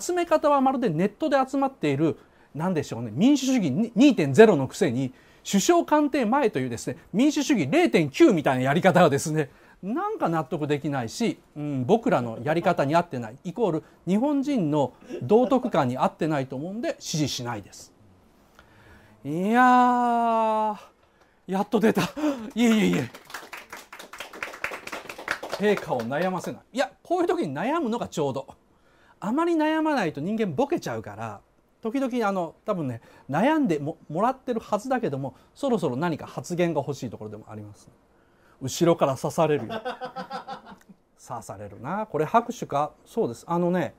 集め方はまるでネットで集まっている何でしょうね民主主義2.0のくせに首相官邸前というですね民主主義0.9みたいなやり方はですねなんか納得できないし、うん、僕らのやり方に合ってないイコール日本人の道徳観に合ってないと思うんで支持しないです。いややっと出た *laughs* いえいえいえ陛下を悩ませないいやこういう時に悩むのがちょうどあまり悩まないと人間ボケちゃうから時々あの多分ね悩んでもらってるはずだけどもそろそろ何か発言が欲しいところでもあります。後ろから刺されるよ *laughs* 刺されるなこれ拍手かそうですあのね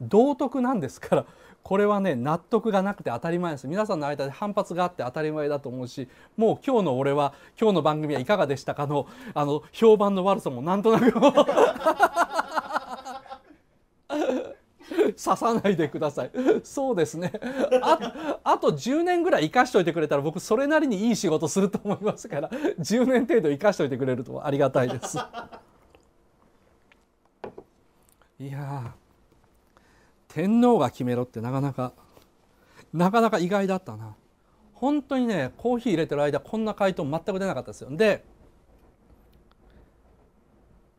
道徳なんですからこれはね納得がなくて当たり前です皆さんの間で反発があって当たり前だと思うしもう今日の俺は今日の番組はいかがでしたかのあの評判の悪さもなんとなく *laughs* 刺さないでください *laughs* そうですねああと10年ぐらい生かしておいてくれたら僕それなりにいい仕事すると思いますから10年程度生かしておいてくれるとありがたいです *laughs* いや天皇が決めろってなかなかなかなか意外だったな本当にねコーヒー入れてる間こんな回答全く出なかったですよで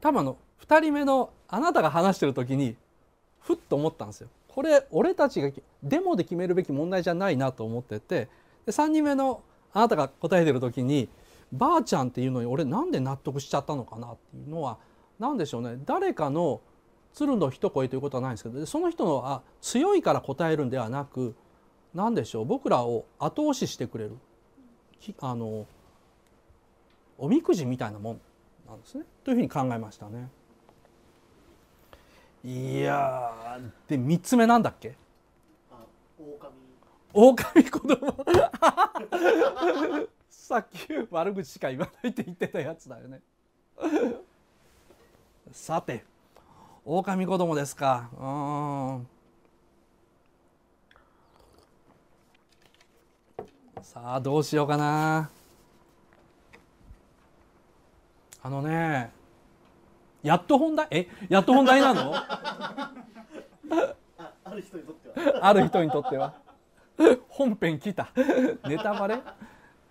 多分あの2人目のあなたが話してる時にふっと思ったんですよ。これ俺たちがデモで決めるべき問題じゃないなと思っててで3人目のあなたが答えてる時に「ばあちゃん」っていうのに俺なんで納得しちゃったのかなっていうのは何でしょうね誰かの鶴の一声ということはないんですけどその人のあ強いから答えるんではなく何でしょう僕らを後押ししてくれるあのおみくじみたいなもんなんですねというふうに考えましたね。いやで3つ目なんだっけ子供 *laughs* さっき悪口しか言わないって言ってたやつだよねさて狼子供ですかうんさあどうしようかなあのねやっと本題えやっと本題なのある人にとってはある人にとっては本編来たネタバレ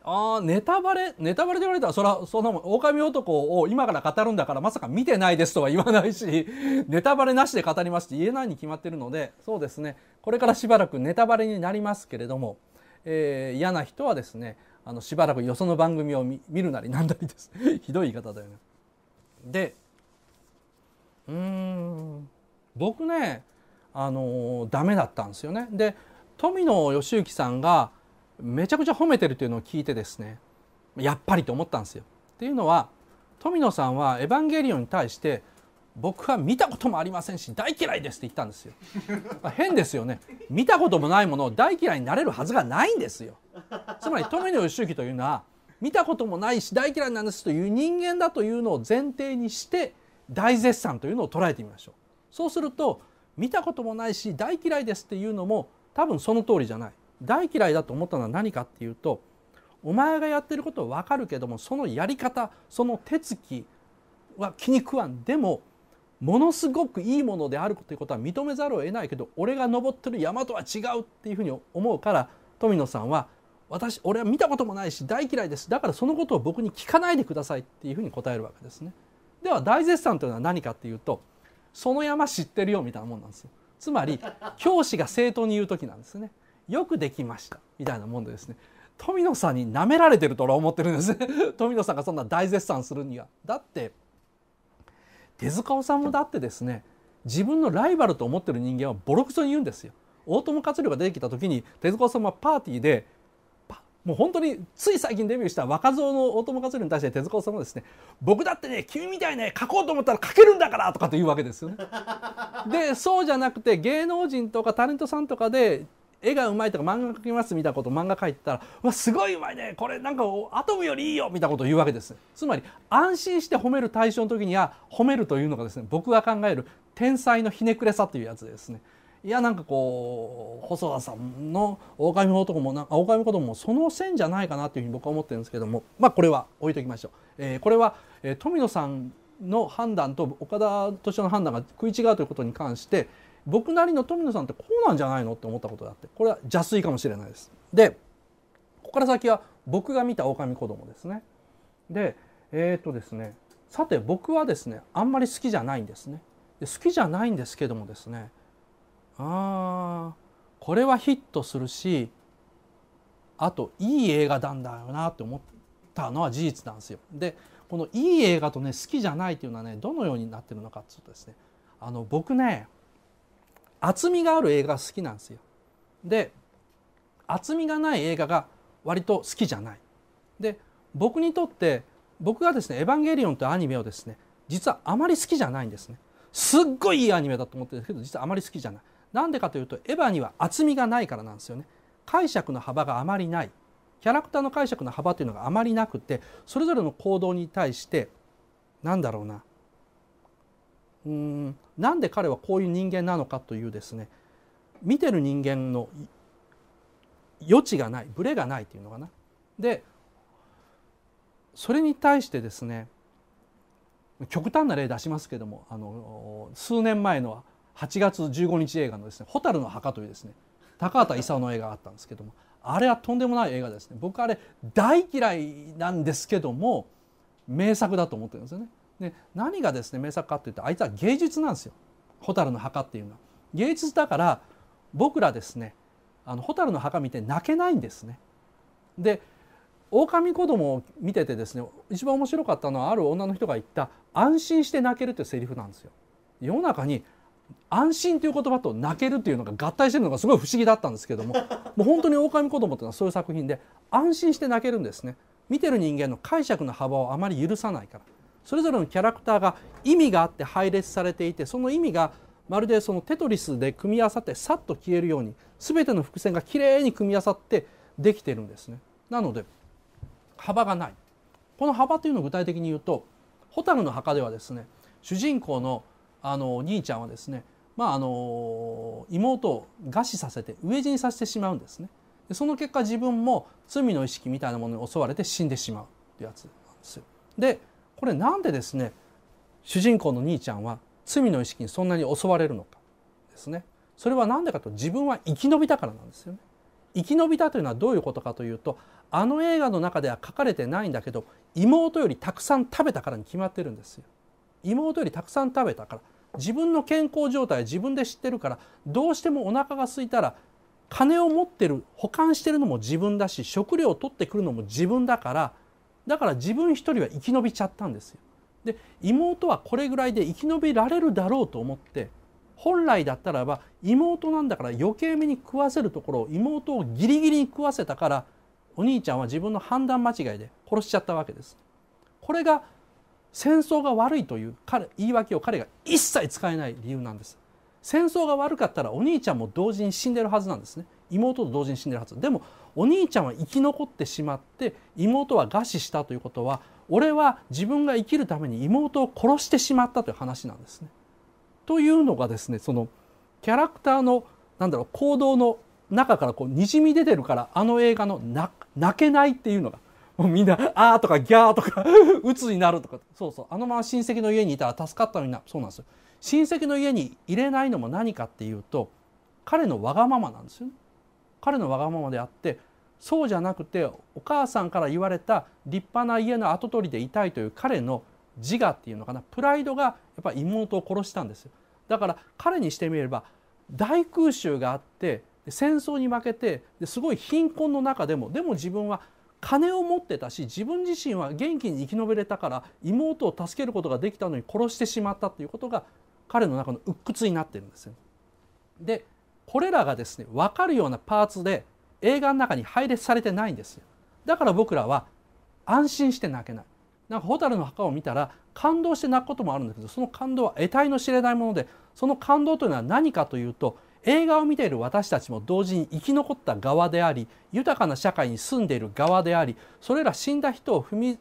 ああネタバレネタバレで言われたらそらそんなもん狼男を今から語るんだからまさか見てないですとは言わないしネタバレなしで語りますって言えないに決まってるのでそうですねこれからしばらくネタバレになりますけれども、えー、嫌な人はですねあのしばらくよその番組を見るなりなんだりですひどい言い方だよね。でうん僕ねあのー、ダメだったんですよね。で富野義行さんがめちゃくちゃ褒めてるというのを聞いてですねやっぱりと思ったんですよ。っていうのは富野さんは「エヴァンゲリオン」に対して僕は見たこともありませんし大嫌いですって言ったんですよ変ですよね見たこともないものを大嫌いになれるはずがないんですよつまり富野義行というのは見たこともないし大嫌いなんですという人間だというのを前提にして大絶賛というのを捉えてみましょうそうすると見たこともないし大嫌いですっていうのも多分その通りじゃない大嫌いだと思ったのは何かっていうとお前がやってることは分かるけどもそのやり方その手つきは気に食わんでもものすごくいいものであるということは認めざるを得ないけど俺が登ってる山とは違うっていうふうに思うから富野さんは私俺は見たこともないし大嫌いですだからそのことを僕に聞かないでくださいっていうふうに答えるわけですね。では大絶賛というのは何かっていうとその山知ってるよみたいなもんなんですよつまり教師が生徒に言う時なんですねよくできましたみたいなもんでですね富野さんに舐められてると俺は思ってるんですね *laughs* 富野さんがそんな大絶賛するにはだって手塚治虫だってですね自分のライバルと思ってる人間はボロクソに言うんですよ大友克洋が出てきた時に手塚治虫はパーティーでもう本当につい最近デビューした若造の大友克洋に対して手塚さんはですね僕だってね君みたいにね書こうと思ったら書けるんだからとかというわけですよね。*laughs* でそうじゃなくて芸能人とかタレントさんとかで絵がうまいとか漫画描きますみたいなこと漫画描いてたら「わすごいうまいねこれなんかアトムよりいいよ」みたいなことを言うわけですつまり安心して褒める対象の時には褒めるというのがですね僕が考える天才のひねくれさというやつですね。いやなんかこう細田さんの狼男も狼子供もその線じゃないかなというふうに僕は思ってるんですけどもまあこれは置いときましょう。えー、これは、えー、富野さんの判断と岡田敏夫の判断が食い違うということに関して僕なりの富野さんってこうなんじゃないのって思ったことがあってこれは邪推かもしれないです。でここから先は僕が見た狼子供ですね。でえー、っとですねさて僕はですねあんまり好きじゃないんですね。で好きじゃないんですけどもですねあこれはヒットするしあといい映画なんだよなって思ったのは事実なんですよ。でこのいい映画とね好きじゃないというのはねどのようになってるのかっていうとですねあの僕ね厚みがある映画が好きなんですよ。で厚みがない映画が割と好きじゃない。で僕にとって僕がですね「エヴァンゲリオン」というアニメをですね実はあまり好きじゃないんですね。すっごいいいアニメだと思ってるけど実はあまり好きじゃない。なんでかというとエヴァには厚みがないからなんですよね解釈の幅があまりないキャラクターの解釈の幅というのがあまりなくてそれぞれの行動に対してなんだろうなうーんなんで彼はこういう人間なのかというですね見てる人間の余地がないブレがないというのかな。でそれに対してですね極端な例出しますけどもあの数年前の8月15日映画のですね「蛍の墓」というですね高畑勲の映画があったんですけどもあれはとんでもない映画ですね僕あれ大嫌いなんですけども名作だと思ってるんですよね。で何がですね名作かっていうとあいつは芸術なんですよ蛍の墓っていうのは。芸術だから僕らですねあの蛍の墓見て泣けないんですね。で狼子供を見ててですね一番面白かったのはある女の人が言った「安心して泣ける」というセリフなんですよ。世の中に安心という言葉と泣けるというのが合体してるのがすごい不思議だったんですけども *laughs* もう本当に狼子供というのはそういう作品で安心して泣けるんですね見てる人間の解釈の幅をあまり許さないからそれぞれのキャラクターが意味があって配列されていてその意味がまるでそのテトリスで組み合わさってさっと消えるように全ての伏線がきれいに組み合わさってできてるんですねなので幅がないこの幅というのを具体的に言うと「蛍の墓」ではですね主人公の「あの兄ちゃんはですね、まあ、あの妹を餓死させて飢え死にさせてしまうんですねでその結果自分も罪の意識みたいなものに襲われて死んでしまうってやつなんですよ。でこれなんでですね主人公の兄ちゃんは罪の意識にそんなに襲われるのかですねそれは何でかと自分は生き延びたからなんですよね。生き延びたというのはどういうことかというとあの映画の中では書かれてないんだけど妹よりたくさん食べたからに決まってるんですよ。妹よりたくさん食べたから自分の健康状態自分で知ってるからどうしてもお腹が空いたら金を持ってる保管してるのも自分だし食料を取ってくるのも自分だからだから自分一人は生き延びちゃったんですよ。で妹はこれぐらいで生き延びられるだろうと思って本来だったらば妹なんだから余計目に食わせるところを妹をギリギリに食わせたからお兄ちゃんは自分の判断間違いで殺しちゃったわけです。これが戦争が悪いという彼言い訳を彼が一切使えない理由なんです戦争が悪かったらお兄ちゃんも同時に死んでるはずなんですね妹と同時に死んでるはずでもお兄ちゃんは生き残ってしまって妹は餓死したということは俺は自分が生きるために妹を殺してしまったという話なんですね。というのがですねそのキャラクターのなんだろう行動の中からこうにじみ出てるからあの映画の泣けないっていうのがもうみんな「あ」とか「ギャー」とか「鬱になる」とかそうそうあのまま親戚の家にいたら助かったのになそうなんですよ親戚の家に入れないのも何かっていうと彼のわがままなんですよね彼のわがままであってそうじゃなくてお母さんから言われた立派な家の跡取りでいたいという彼の自我っていうのかなプライドがやっぱり妹を殺したんですよだから彼にしてみれば大空襲があって戦争に負けてすごい貧困の中でもでも自分は金を持ってたし自分自身は元気に生き延びれたから妹を助けることができたのに殺してしまったということが彼の中の鬱屈になってるんですよ。でこれらがですね分かるようなパーツで映画の中に配列されてないんですよ。だから僕らは安心して泣けない。なんか蛍の墓を見たら感動して泣くこともあるんだけどその感動は得体の知れないものでその感動というのは何かというと映画を見ている私たちも同時に生き残った側であり豊かな社会に住んでいる側でありそれら死んだ人を踏み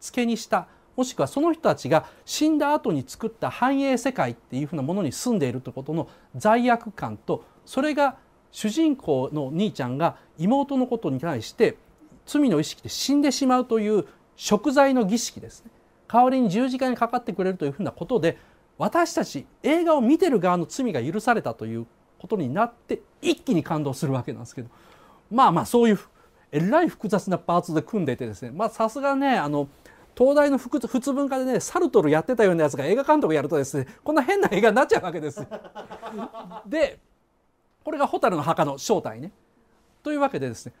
つけにしたもしくはその人たちが死んだ後に作った繁栄世界っていうふうなものに住んでいるということの罪悪感とそれが主人公の兄ちゃんが妹のことに対して罪の意識で死んでしまうという贖罪の儀式ですね代わりに十字架にかかってくれるというふうなことで私たち映画を見てる側の罪が許されたということになって一気に感動するわけなんですけどまあまあそういうえらい複雑なパーツで組んでいてですねまあさすがねあの東大の普通文化でねサルトルやってたようなやつが映画監督やるとですねこんな変な映画になっちゃうわけです。でこれが蛍の墓の正体ね。というわけでですね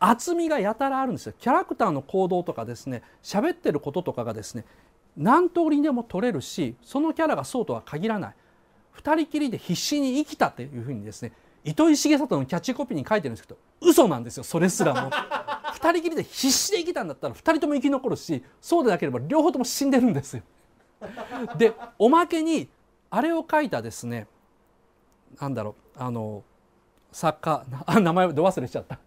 厚みがやたらあるんですよキャラクターの行動とかですね喋ってることとかがですね何通りでも取れるしそのキャラがそうとは限らない2人きりで必死に生きたというふうにですね糸井重里のキャッチコピーに書いてるんですけど嘘なんですよそれすらも2 *laughs* 人きりで必死で生きたんだったら2人とも生き残るしそうでなければ両方とも死んでるんですよ。でおまけにあれを書いたですねなんだろうあの作家名前ど忘れしちゃった。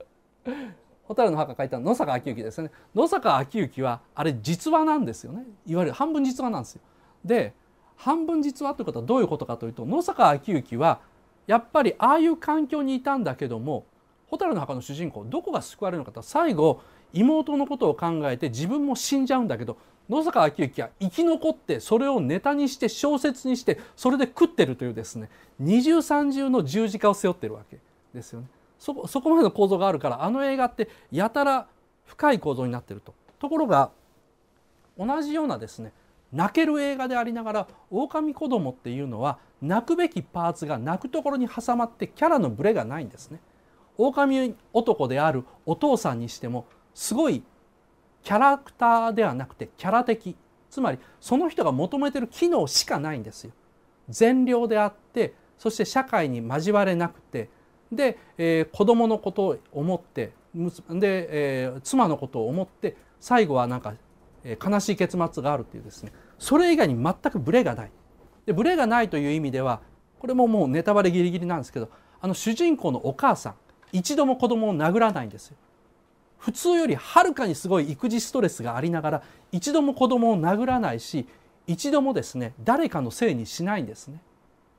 蛍の墓書いた野坂昭之ですね野坂昭之はあれ実話なんですよねいわゆる半分実話なんですよ。で半分実はということはどういうことかというと野坂昭之はやっぱりああいう環境にいたんだけども「蛍の墓」の主人公どこが救われるのかと最後妹のことを考えて自分も死んじゃうんだけど野坂昭之は生き残ってそれをネタにして小説にしてそれで食ってるというですね二重三重の十字架を背負ってるわけですよね。そこそこまでの構造があるからあの映画ってやたら深い構造になってると。ところが同じようなですね泣ける映画でありながら「狼子供っていうのは泣くべきパーツが泣くところに挟まってキャラのブレがないんですね。狼男であるお父さんにしてもすごいキャラクターではなくてキャラ的つまりその人が求めてる機能しかないんですよ。善良であってそして社会に交われなくてで、えー、子供のことを思ってで、えー、妻のことを思って最後はなんか、え悲しい結末があるっていうですねそれ以外に全くブレがないでブレがないという意味ではこれももうネタバレギリギリなんですけどあの主人公のお母さん一度も子供を殴らないんですよ普通よりはるかにすごい育児ストレスがありながら一度も子供を殴らないし一度もですね誰かのせいにしないんですね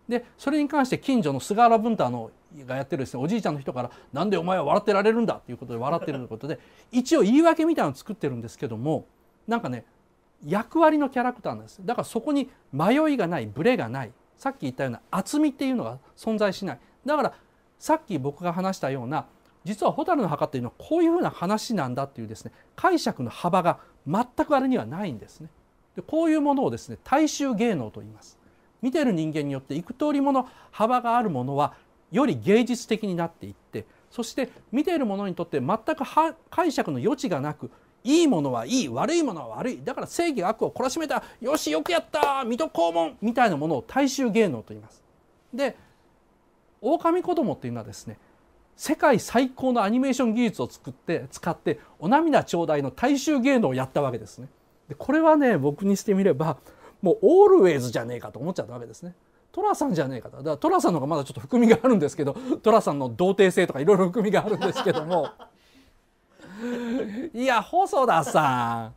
でそれに関して近所の菅原文太のがやってるですねおじいちゃんの人から「なんでお前は笑ってられるんだ」っていうことで笑ってるということで一応言い訳みたいなのを作ってるんですけどもなんかね役割のキャラクターなんですだからそこに迷いがないブレがないさっき言ったような厚みっていうのが存在しないだからさっき僕が話したような実は蛍の墓っていうのはこういうふうな話なんだっていうですね解釈の幅が全くあれにはないんですね。でこういうものをですね大衆芸能と言います。見てる人間によって幾通りもの幅があるものはより芸術的になっていってそして見ているものにとって全く解釈の余地がなくいいものはいい悪いものは悪いだから正義悪を懲らしめたよしよくやった水戸黄門みたいなものを大衆芸能と言います。で狼子供っていうのはですね世界最高のアニメーション技術を作って使ってお涙頂戴の大衆芸能をやったわけですね。でこれはね僕にしてみればもうオールウェイズじゃねえかと思っちゃったわけですね。寅さんじゃねえかとだから寅さんの方がまだちょっと含みがあるんですけど寅さんの童貞性とかいろいろ含みがあるんですけども *laughs* いや細田さ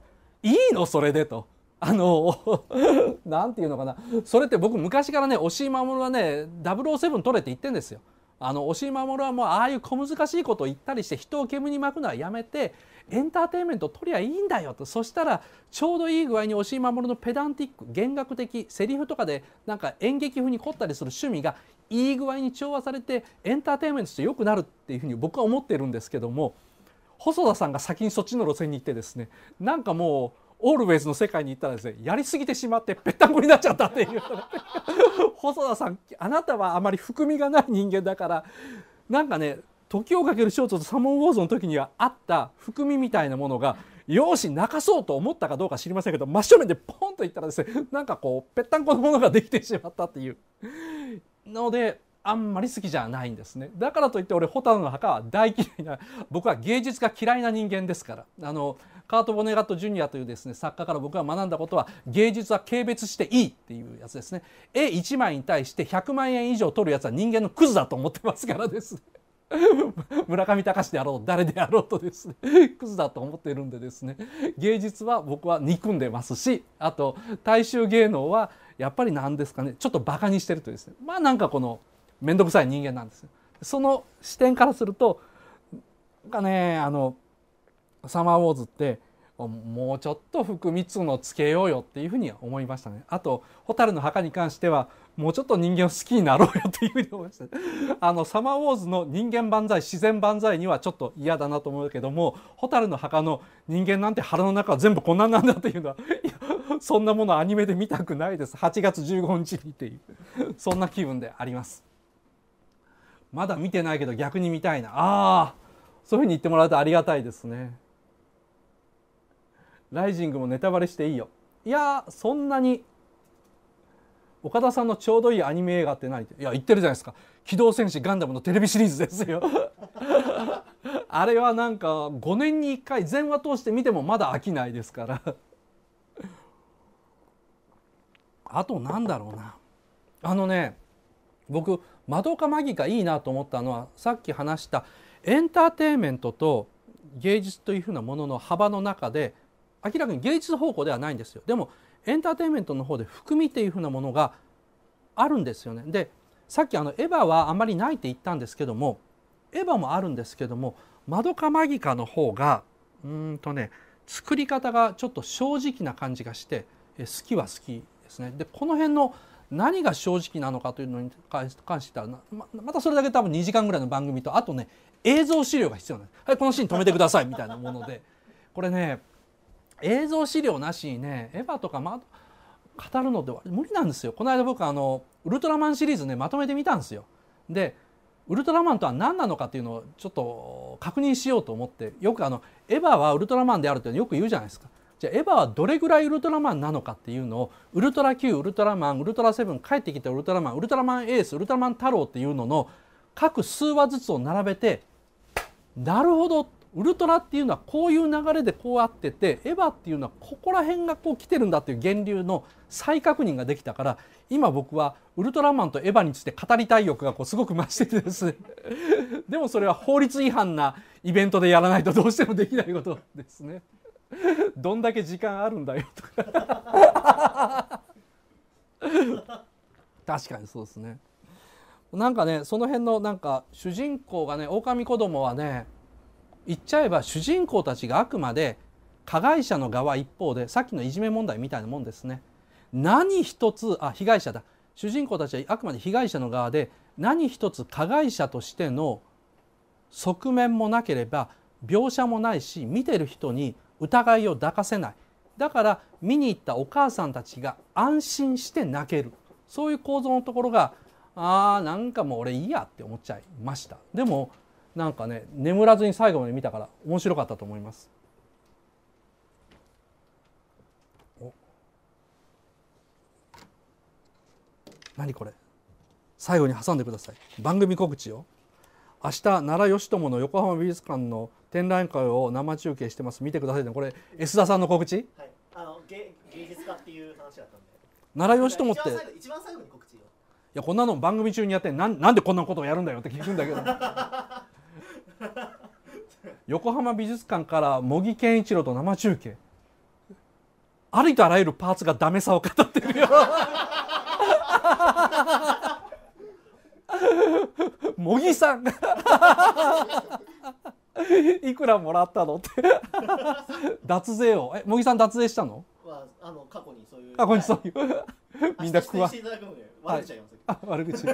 んいいのそれでと。あの、*laughs* なんていうのかな。それって僕昔からね、押井守はね、007取れって言ってんですよ。あの、押井守はもうああいう小難しいことを言ったりして人を煙に巻くのはやめて、エンターテインメント取りゃいいんだよと。そしたら、ちょうどいい具合に押井守のペダンティック、弦楽的、セリフとかでなんか演劇風に凝ったりする趣味がいい具合に調和されて、エンターテインメントとして良くなるっていうふうに僕は思ってるんですけども、細田さんが先にそっちの路線に行ってですねなんかもうオールウェイズの世界に行ったらですねやりすぎてしまってぺったんこになっちゃったっていう *laughs* 細田さんあなたはあまり含みがない人間だからなんかね時をかけるー女とサモンウォーズの時にはあった含みみたいなものが容姿泣かそうと思ったかどうか知りませんけど真正面でポンといったらですねなんかこうぺったんこのものができてしまったっていうのであんまり好きじゃないんですねだからといって俺ホタルの墓は大嫌いな僕は芸術が嫌いな人間ですからあのカート・ボネガット・ジュニアというですね作家から僕が学んだことは芸術は軽蔑していいっていうやつですね絵1枚に対して100万円以上取るやつは人間のクズだと思ってますからです *laughs* 村上隆であろう誰であろうとですねクズだと思っているんでですね芸術は僕は憎んでますしあと大衆芸能はやっぱり何ですかねちょっとバカにしてるとですねまあなんかこの面倒くさい人間なんです。その視点からするとなねあのサマーウォーズってもうちょっと服3つのつけようよっていうふうに思いましたね。あと「蛍の墓」に関してはもうちょっと人間を好きになろうよっていうふうに思いました、ね、*laughs* あのサマーウォーズの人間万歳自然万歳にはちょっと嫌だなと思うけども「蛍の墓」の人間なんて腹の中は全部こんなんなんだっていうのはそんなものアニメで見たくないです8月15日にっていうそんな気分であります。まだ見てないけど逆に見たいなああそういうふうに言ってもらうとありがたいですねライジングもネタバレしていいよいやそんなに岡田さんのちょうどいいアニメ映画って何いや言ってるじゃないですか「機動戦士ガンダム」のテレビシリーズですよ *laughs* あれはなんか5年に1回全話通して見てもまだ飽きないですからあとなんだろうなあのね僕窓かマギがいいなと思ったのはさっき話したエンターテインメントと芸術というふうなものの幅の中で明らかに芸術方向ではないんですよでもエンターテインメントの方で含みというふうなものがあるんですよね。でさっきあのエヴァはあまりないって言ったんですけどもエヴァもあるんですけどもマドカマギカの方がうんとね作り方がちょっと正直な感じがして好きは好きですね。でこの辺の何が正直なのかというのに関してたままたそれだけ多分2時間ぐらいの番組とあとね映像資料が必要なんです、はい、このシーン止めてくださいみたいなもので *laughs* これね映像資料なしにねエヴァとか、ま、語るのでは無理なんですよこの間僕あのウルトラマンシリーズねまとめてみたんですよ。でウルトラマンとは何なのかっていうのをちょっと確認しようと思ってよくあのエヴァはウルトラマンであるってよく言うじゃないですかじゃあエヴァはどれぐらいウルトラマンなのかっていうのをウルトラ Q ウルトラマンウルトラセブン帰ってきたウルトラマンウルトラマンエースウルトラマン太郎っていうのの各数話ずつを並べてなるほどウルトラっていうのはこういう流れでこうあっててエヴァっていうのはここら辺がこう来てるんだっていう源流の再確認ができたから今僕はウルトラマンとエヴァについて語りたい欲がこうすごく増しててですでもそれは法律違反なイベントでやらないとどうしてもできないことですね。*laughs* どんだけ時間あるんだよとか *laughs* 確かにそうですねなんかねその辺のなんか主人公がね狼子供はね言っちゃえば主人公たちがあくまで加害者の側一方でさっきのいじめ問題みたいなもんですね何一つあ被害者だ主人公たちはあくまで被害者の側で何一つ加害者としての側面もなければ描写もないし見てる人に疑いを抱かせないだから見に行ったお母さんたちが安心して泣けるそういう構造のところがあーなんかもう俺いいやって思っちゃいましたでもなんかね眠らずに最後まで見たから面白かったと思います何これ最後に挟んでください番組告知を明日奈良義友の横浜美術館の展覧会を生中継してます見てくださいねこれ S 田さんの告知、はい、あの芸芸術家っていう話だったんで奈良義友って一番最後に告知よいやこんなの番組中にやってなんなんでこんなことをやるんだよって聞くんだけど *laughs* 横浜美術館から茂木健一郎と生中継ありとあらゆるパーツがダメさを語ってるよ *laughs* *laughs* 茂木さん *laughs* いくらもらったのって脱税をえ茂木さん脱税したのまあ、あの過去にそういう過去にそういう、*laughs* みんな食わしてい悪口あはい、悪口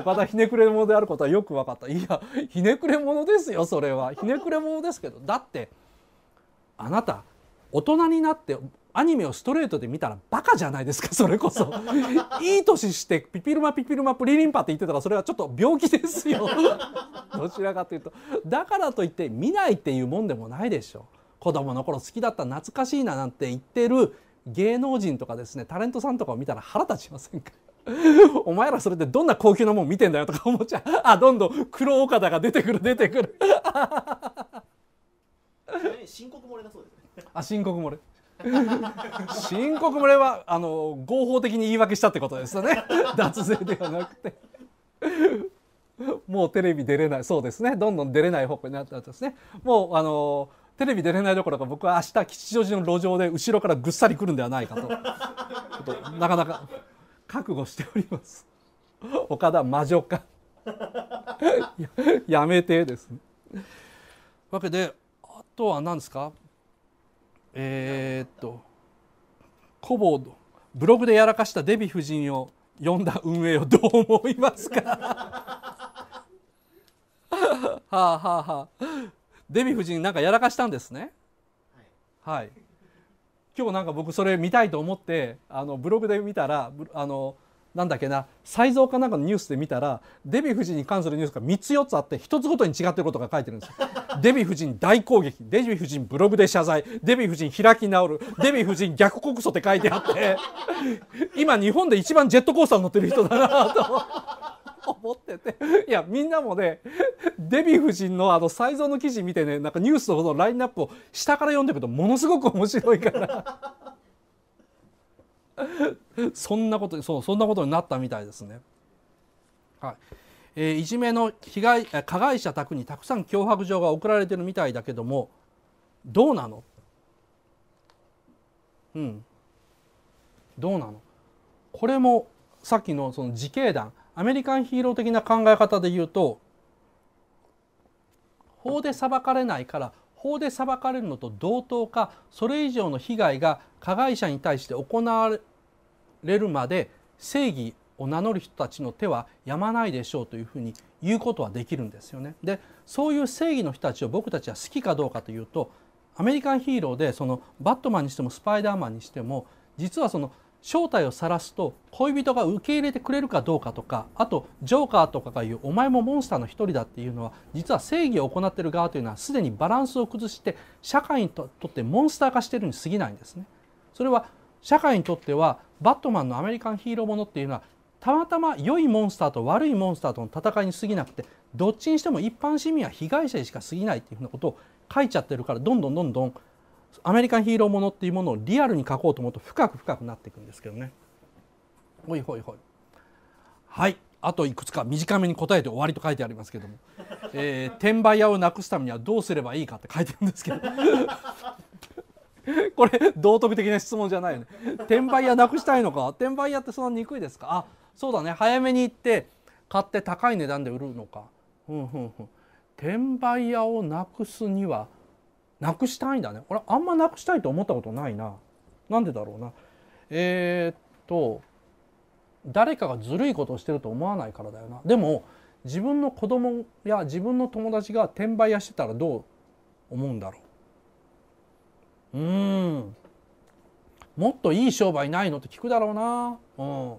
岡田ひねくれ者であることはよく分かったいやひねくれ者ですよそれはひねくれ者ですけどだってあなた大人になってアニメをストレートで見たらバカじゃないですか *laughs* それこそいい年してピピルマピピルマプリリンパって言ってたらそれはちょっと病気ですよ *laughs* どちらかというとだからといって見ないっていうもんでもないでしょ子供の頃好きだった懐かしいななんて言ってる芸能人とかですねタレントさんとかを見たら腹立ちませんか *laughs* お前らそれでどんな高級なもん見てんだよとか思っちゃうあどんどん黒岡田が出てくる出てくる深刻漏れだそうですねあ深刻漏れ申告漏れはあの合法的に言い訳したってことですよね *laughs* 脱税ではなくてもうテレビ出れないそうですねどんどん出れない方向になったんですねもうあのテレビ出れないどころか僕は明日吉祥寺の路上で後ろからぐっさり来るんではないかととなかなか覚悟しております岡田魔女か *laughs* やめてですねわけであとは何ですかえー、っとコボーブログでやらかしたデヴィ夫人を呼んだ運営をどう思いますか *laughs* はあはあはあデヴィ夫人なんかやらかしたんですねはい、今日なんか僕それ見たいと思ってあのブログで見たらあのなんだっけな再造かなんかのニュースで見たらデヴィ夫人に関するニュースが3つ4つあって1つごとに違ってることが書いてるんですよデヴィ夫人大攻撃デヴィ夫人ブログで謝罪デヴィ夫人開き直るデヴィ夫人逆告訴って書いてあって今日本で一番ジェットコースター乗ってる人だなと。思ってていやみんなもねデヴィ夫人のあの才蔵の記事見てねなんかニュースのラインナップを下から読んでるくとものすごく面白いから *laughs* そんなことそうそんなことになったみたいですね。はいえー、いじめの被害加害者宅にたくさん脅迫状が送られてるみたいだけどもどうなのうんどうなのこれもさっきのその自警団アメリカンヒーロー的な考え方で言うと法で裁かれないから法で裁かれるのと同等かそれ以上の被害が加害者に対して行われるまで正義を名乗る人たちの手はやまないでしょうというふうに言うことはできるんですよね。でそういう正義の人たちを僕たちは好きかどうかというとアメリカンヒーローでそのバットマンにしてもスパイダーマンにしても実はその正体を晒すと恋人が受け入れてくれるかどうかとかあとジョーカーとかが言うお前もモンスターの一人だっていうのは実は正義を行ってる側というのはすでにバランスを崩して社会にとってモンスター化してるに過ぎないんですね。それは社会にとってはバットマンのアメリカンヒーローものっていうのはたまたま良いモンスターと悪いモンスターとの戦いに過ぎなくてどっちにしても一般市民は被害者にしか過ぎないっていうふうなことを書いちゃってるからどんどんどんどんアメリカンヒーローものっていうものをリアルに書こうと思うと深く深くなっていくんですけどね。ほいほいほい。はいあといくつか短めに答えて終わりと書いてありますけども、えー、転売屋をなくすためにはどうすればいいかって書いてるんですけど *laughs* これ道徳的な質問じゃないよね転売屋なくしたいのか転売屋ってそんなに憎いですかあそうだね早めに行って買って高い値段で売るのか、うんうんうん、転売屋をなくすにはなくしたいんだね俺あんまなくしたいと思ったことないななんでだろうなえー、っと誰かがずるいことをしてると思わないからだよなでも自分の子供や自分の友達が転売やしてたらどう思うんだろううんもっといい商売ないのって聞くだろうなうん、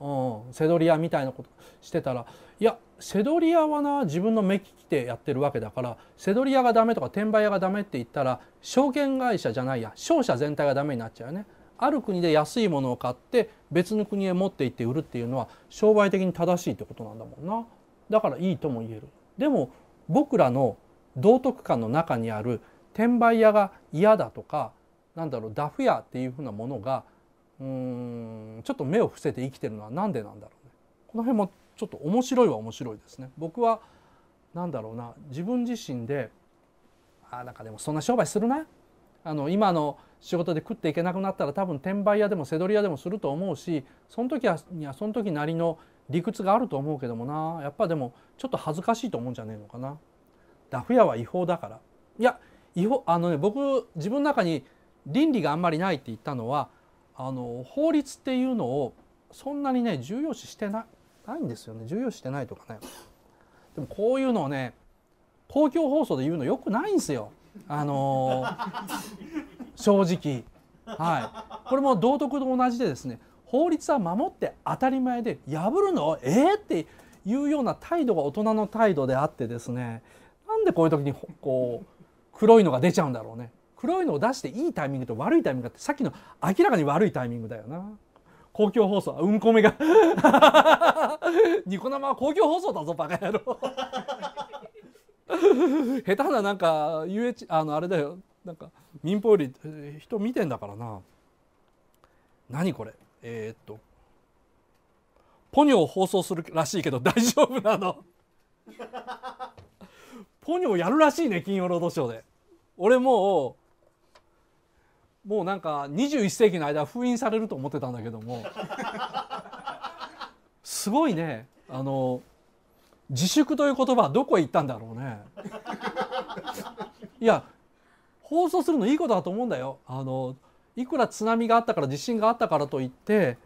うん、セドリアみたいなことしてたらいやセドリアはな自分の目利きでやってるわけだからセドリアがダメとか転売屋がダメって言ったら証券会社じゃないや商社全体がダメになっちゃうよね。ある国で安いものを買って別の国へ持って行って売るっていうのは商売的に正しいってことなんだもんな。だからいいとも言える。でも僕らの道徳観の中にある転売屋が嫌だとかなんだろうダフ屋っていうふうなものがうーんちょっと目を伏せて生きてるのは何でなんだろうね。この辺もちょっと面白いは面白いですね。僕は何だろうな自分自身であなんかでもそんな商売するなあの今の仕事で食っていけなくなったら多分転売屋でもせどり屋でもすると思うしその時はにはその時なりの理屈があると思うけどもなやっぱでもちょっと恥ずかしいと思うんじゃねえのかな。ダフ屋は違法だからいや違法あのね僕自分の中に倫理があんまりないって言ったのはあの法律っていうのをそんなにね重要視してないないんですよね重要してないとかねでもこういうのをね公共放送で言うのよくないんですよあのー、*laughs* 正直はいこれも道徳と同じでですね法律は守って当たり前で破るのえー、っていうような態度が大人の態度であってですねなんでこういう時にこう黒いのが出ちゃうんだろうね黒いのを出していいタイミングと悪いタイミングってさっきの明らかに悪いタイミングだよな。公共放送うんこめがニコ生は公共放送だぞバカ野郎下手ななんか UH あのあれだよなんか民放より人見てんだからな何これえー、っとポニョを放送するらしいけど大丈夫なのポニョをやるらしいね金曜ロードショーで俺もうもうなんか21世紀の間封印されると思ってたんだけども *laughs* すごいねあの自粛という言葉はどこへ行ったんだろうね。*laughs* いや放送するのいいことだと思うんだよ。あのいくら津波があったから地震があったからといって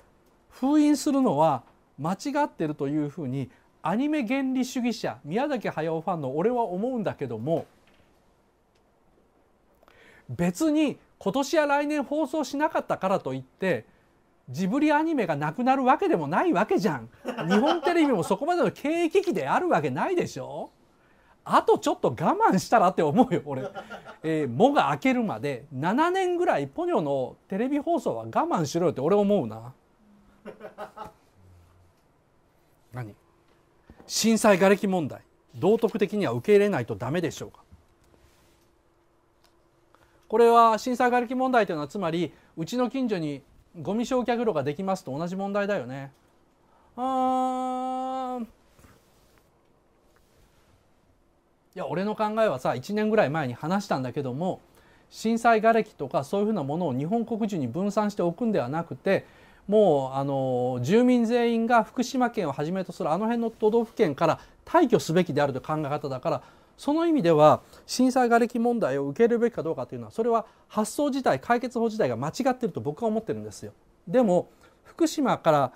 封印するのは間違ってるというふうにアニメ原理主義者宮崎駿ファンの俺は思うんだけども別に今年や来年放送しなかったからといってジブリアニメがなくなるわけでもないわけじゃん *laughs* 日本テレビもそこまでの経営危機であるわけないでしょあとちょっと我慢したらって思うよ俺、えー、もが明けるまで7年ぐらいポニョのテレビ放送は我慢しろよって俺思うな何震災がれき問題道徳的には受け入れないとダメでしょうかこれは震災瓦礫問題というのはつまりうちの近所にゴミ焼却炉ができますと同じ問題だよね。あいや俺の考えはさ1年ぐらい前に話したんだけども震災瓦礫とかそういうふうなものを日本国中に分散しておくんではなくてもうあの住民全員が福島県をはじめとするあの辺の都道府県から退去すべきであるという考え方だからその意味では震災瓦礫問題を受けるべきかどうかというのはそれは発想自体解決法自体が間違ってると僕は思ってるんですよ。でも福島から、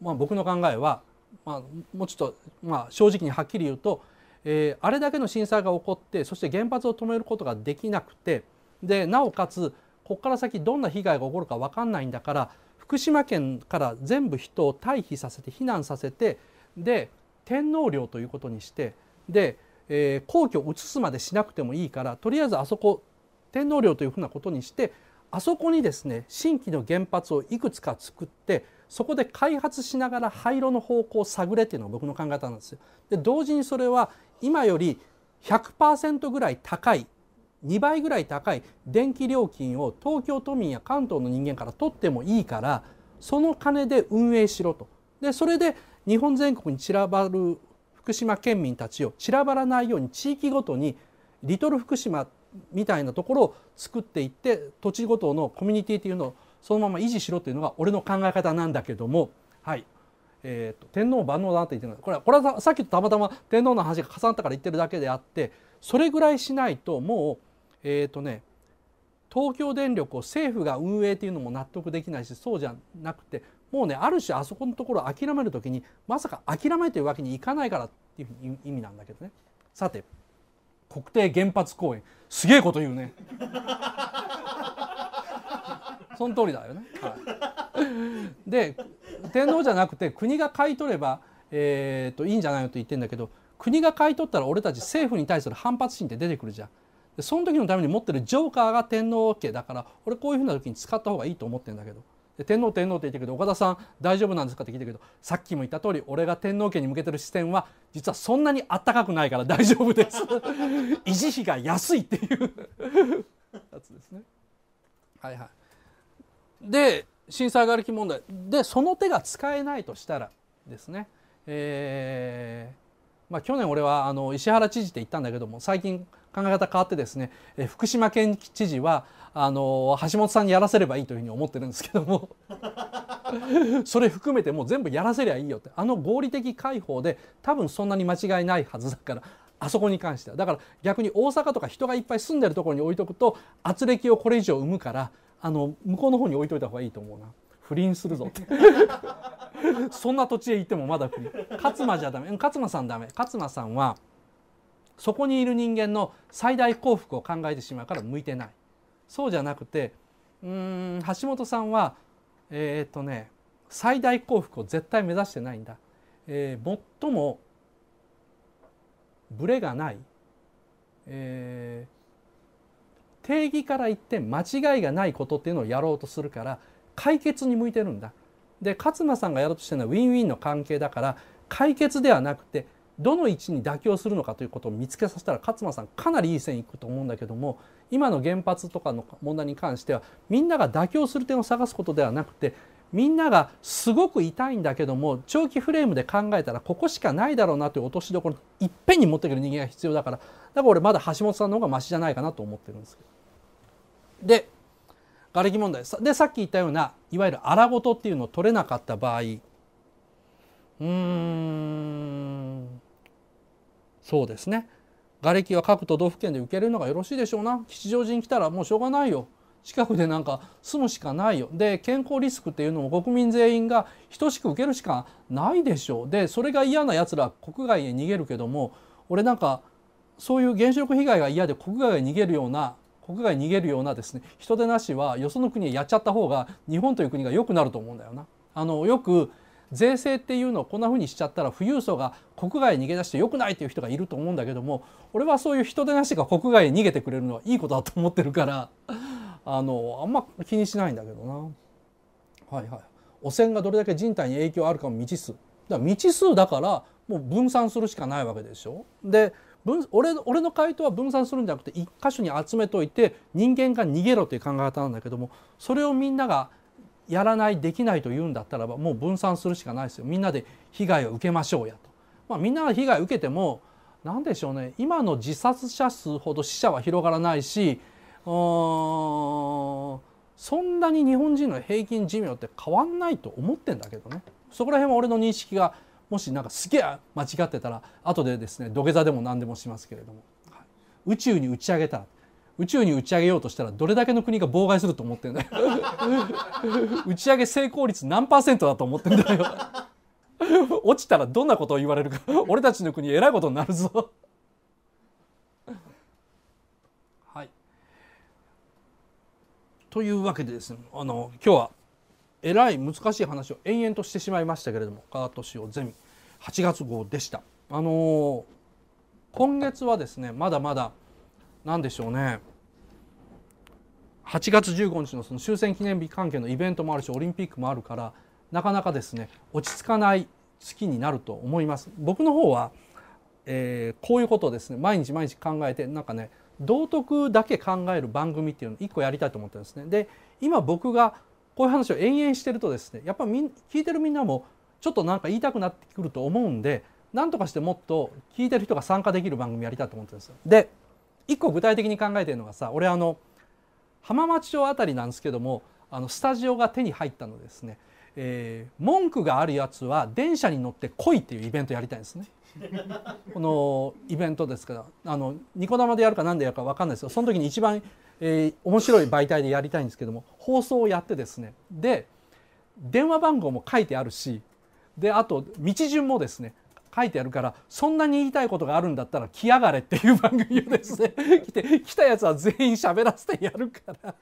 まあ、僕の考えは、まあ、もうちょっと、まあ、正直にはっきり言うと、えー、あれだけの震災が起こってそして原発を止めることができなくてでなおかつここから先どんな被害が起こるか分かんないんだから福島県から全部人を退避させて避難させてで天皇陵ということにしてでえー、皇居を移すまでしなくてもいいからとりあえずあそこ天皇陵というふうなことにしてあそこにですね新規の原発をいくつか作ってそこで開発しながら廃炉の方向を探れっていうのが僕の考え方なんですよ。で同時にそれは今より100%ぐらい高い2倍ぐらい高い電気料金を東京都民や関東の人間から取ってもいいからその金で運営しろと。でそれで日本全国に散らばる福島県民たちを散らばらないように地域ごとにリトル福島みたいなところを作っていって土地ごとのコミュニティというのをそのまま維持しろというのが俺の考え方なんだけども、はいえーと、と天皇万能だなと言ってるこれはこれはさっきとたまたま天皇の話が重なったから言ってるだけであってそれぐらいしないともうえっ、ー、とね東京電力を政府が運営というのも納得できないしそうじゃなくてもうねある種あそこのところを諦める時にまさか諦めというわけにいかないからっていう意味なんだけどねさて国定原発公園すげえこと言うね *laughs* その通りだよね、はい、で天皇じゃなくて国が買い取れば、えーと、いいんじゃないのと言ってんだけど国が買い取ったら俺たち政府に対する反発心って出てくるじゃんでその時のために持ってるジョーカーが天皇家だから俺こういうふうな時に使った方がいいと思ってんだけど天皇天皇って言ってるけど岡田さん大丈夫なんですかって聞いてるけどさっきも言った通り俺が天皇家に向けてる視点は実はそんなにあったかくないから大丈夫です *laughs* 維持費が安いっていうやつですね。はいはい、で震災がるき問題でその手が使えないとしたらですね、えーまあ、去年俺はあの石原知事って言ったんだけども最近考え方変わってですね、え福島県知事はあの橋本さんにやらせればいいというふうに思ってるんですけども *laughs* それ含めてもう全部やらせりゃいいよってあの合理的解放で多分そんなに間違いないはずだからあそこに関してはだから逆に大阪とか人がいっぱい住んでるところに置いとくと圧力をこれ以上生むからあの向こうの方に置いといた方がいいと思うな不倫するぞって *laughs* そんな土地へ行ってもまだ不倫勝間じゃダメ勝間さんダメ勝間さんはそこにいる人間の最大幸福を考えてしまうから向いてないそうじゃなくてうん橋本さんはえっ、とね最大幸福を絶対目指してないんだ、えー、最もブレがない、えー、定義から言って間違いがないことっていうのをやろうとするから解決に向いてるんだ。で勝間さんがやろうとしてるのはウィンウィンの関係だから解決ではなくてどの位置に妥協するのかということを見つけさせたら勝間さんかなりいい線いくと思うんだけども今の原発とかの問題に関してはみんなが妥協する点を探すことではなくてみんながすごく痛いんだけども長期フレームで考えたらここしかないだろうなという落としどころいっぺんに持ってくる人間が必要だからだから俺まだ橋本さんの方がマシじゃないかなと思ってるんですけど。で瓦礫問題でさっき言ったようないわゆる荒ごとっていうのを取れなかった場合うんそうですね瓦礫は各都道府県で受けるのがよろしいでしょうな吉祥寺に来たらもうしょうがないよ近くでなんか住むしかないよで健康リスクっていうのも国民全員が等しく受けるしかないでしょうでそれが嫌なやつら国外へ逃げるけども俺なんかそういう原子力被害が嫌で国外へ逃げるような国外に逃げるようなですね人手なしはよその国へやっちゃった方が日本という国が良くなると思うんだよな。あのよく税制っていうのをこんなふうにしちゃったら富裕層が国外に逃げ出してよくないっていう人がいると思うんだけども俺はそういう人手なしが国外に逃げてくれるのはいいことだと思ってるから *laughs* あのあんま気にしないんだけどな。はいはい、汚染がどれだけ人体に影響あるかも未知数。だから未知数だからもう分散するしかないわけでしょ。で分俺俺の回答は分散するんじゃなくて一箇所に集めといて人間が逃げろという考え方なんだけどもそれをみんながやらないできないと言うんだったらばもう分散するしかないですよみんなで被害を受けましょうやと。まあ、みんなが被害を受けても何でしょうね今の自殺者数ほど死者は広がらないしそんなに日本人の平均寿命って変わんないと思ってんだけどねそこら辺は俺の認識がもしなんかすげえ間違ってたら後でですね土下座でも何でもしますけれども、はい、宇宙に打ち上げたら宇宙に打ち上げようとしたらどれだけの国が妨害すると思ってんだよ *laughs* 打ち上げ成功率何パーセントだと思ってんだよ落ちたらどんなことを言われるか俺たちの国えらいことになるぞはいというわけでですねあの今日はえらい難しい話を延々としてしまいましたけれども「川敏夫ゼミ」8月号でした。あのー、今月はですねまだまだ何でしょうね8月15日のその終戦記念日関係のイベントもあるしオリンピックもあるからなかなかですね落ち着かない月になると思います。僕の方は、えー、こういうことをですね毎日毎日考えてなんかね道徳だけ考える番組っていうのを1個やりたいと思ってるんですね。で今僕がこういう話を延々してるとですねやっぱみ聞いてるみんなもちょっとなんか言いたくなってくると思うんで何とかしてもっと聞いてる人が参加できる番組やりたいと思ってるんですよ。で一個具体的に考えてるのがさ俺あの浜松町あたりなんですけどもあのスタジオが手に入ったのですね、えー、文句があるやつは電車に乗って来いっていうイベントやりたいんですね。*laughs* このイベントですからあのニコ生でやるか何でやるか分かんないですけどその時に一番、えー、面白い媒体でやりたいんですけども放送をやってですねで電話番号も書いてあるしであと道順もですね書いてあるからそんなに言いたいことがあるんだったら来やがれっていう番組をですね *laughs* 来て来たやつは全員喋らせてやるから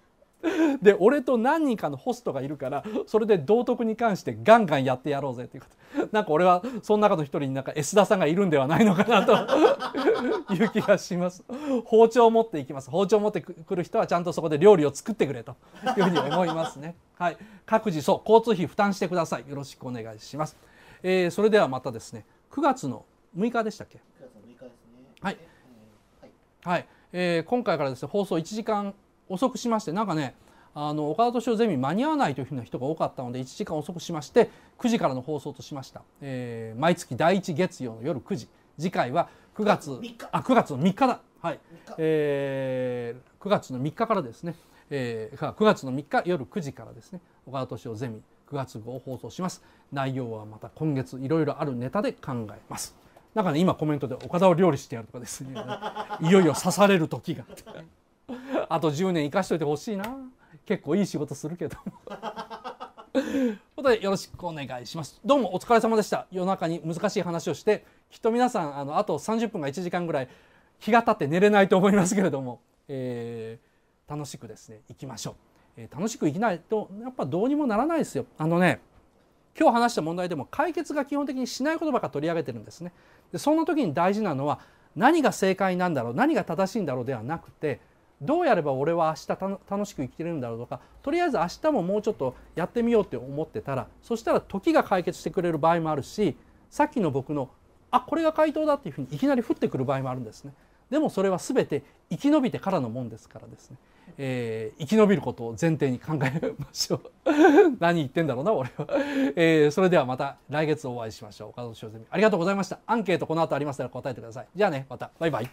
で俺と何人かのホストがいるからそれで道徳に関してガンガンやってやろうぜっていうことなんか俺はその中の一人になんか須田さんがいるんではないのかなという気がします包丁を持っていきます包丁を持ってくる人はちゃんとそこで料理を作ってくれというふうに思いますねはい各自そう交通費負担してくださいよろしくお願いします、えー、それではまたですね9月の6日でしたっけ9月6日ですねはい、はい、はいえー、今回からですね放送1時間遅くしましてなんかねあの岡田敏夫ゼミ間に合わないというふうな人が多かったので1時間遅くしまして9時からの放送としました、えー、毎月第1月曜の夜9時次回は9月あ9月の3日だはい、えー、9月の3日からですね、えー、9月の3日夜9時からですね岡田敏夫ゼミ9月号を放送します内容はまた今月いろいろあるネタで考えますなんかね今コメントで「岡田を料理してやる」とかですねいよいよ刺される時があと10年生かしておいてほしいな結構いい仕事するけどことでよろしくお願いしますどうもお疲れ様でした夜中に難しい話をしてきっと皆さんあのあと30分が1時間ぐらい日が経って寝れないと思いますけれども、えー、楽しくですね行きましょう楽しく生きないとやっぱどうにもならないですよ。あのね今日話した問題でも解決が基本的にしないことばか取り上げてるんですね。でそんな時に大事なのは何が正解なんだろう何が正しいんだろうではなくてどうやれば俺は明日楽しく生きてるんだろうとかとりあえず明日ももうちょっとやってみようって思ってたらそしたら時が解決してくれる場合もあるしさっきの僕のあこれが回答だっていうふうにいきなり降ってくる場合もあるんですね。でもそれは全て生き延びてからのもんですからですね。えー、生き延びることを前提に考えましょう *laughs* 何言ってんだろうな俺はえー、それではまた来月お会いしましょう岡田敏夫ありがとうございましたアンケートこの後ありましたら答えてくださいじゃあねまたバイバイ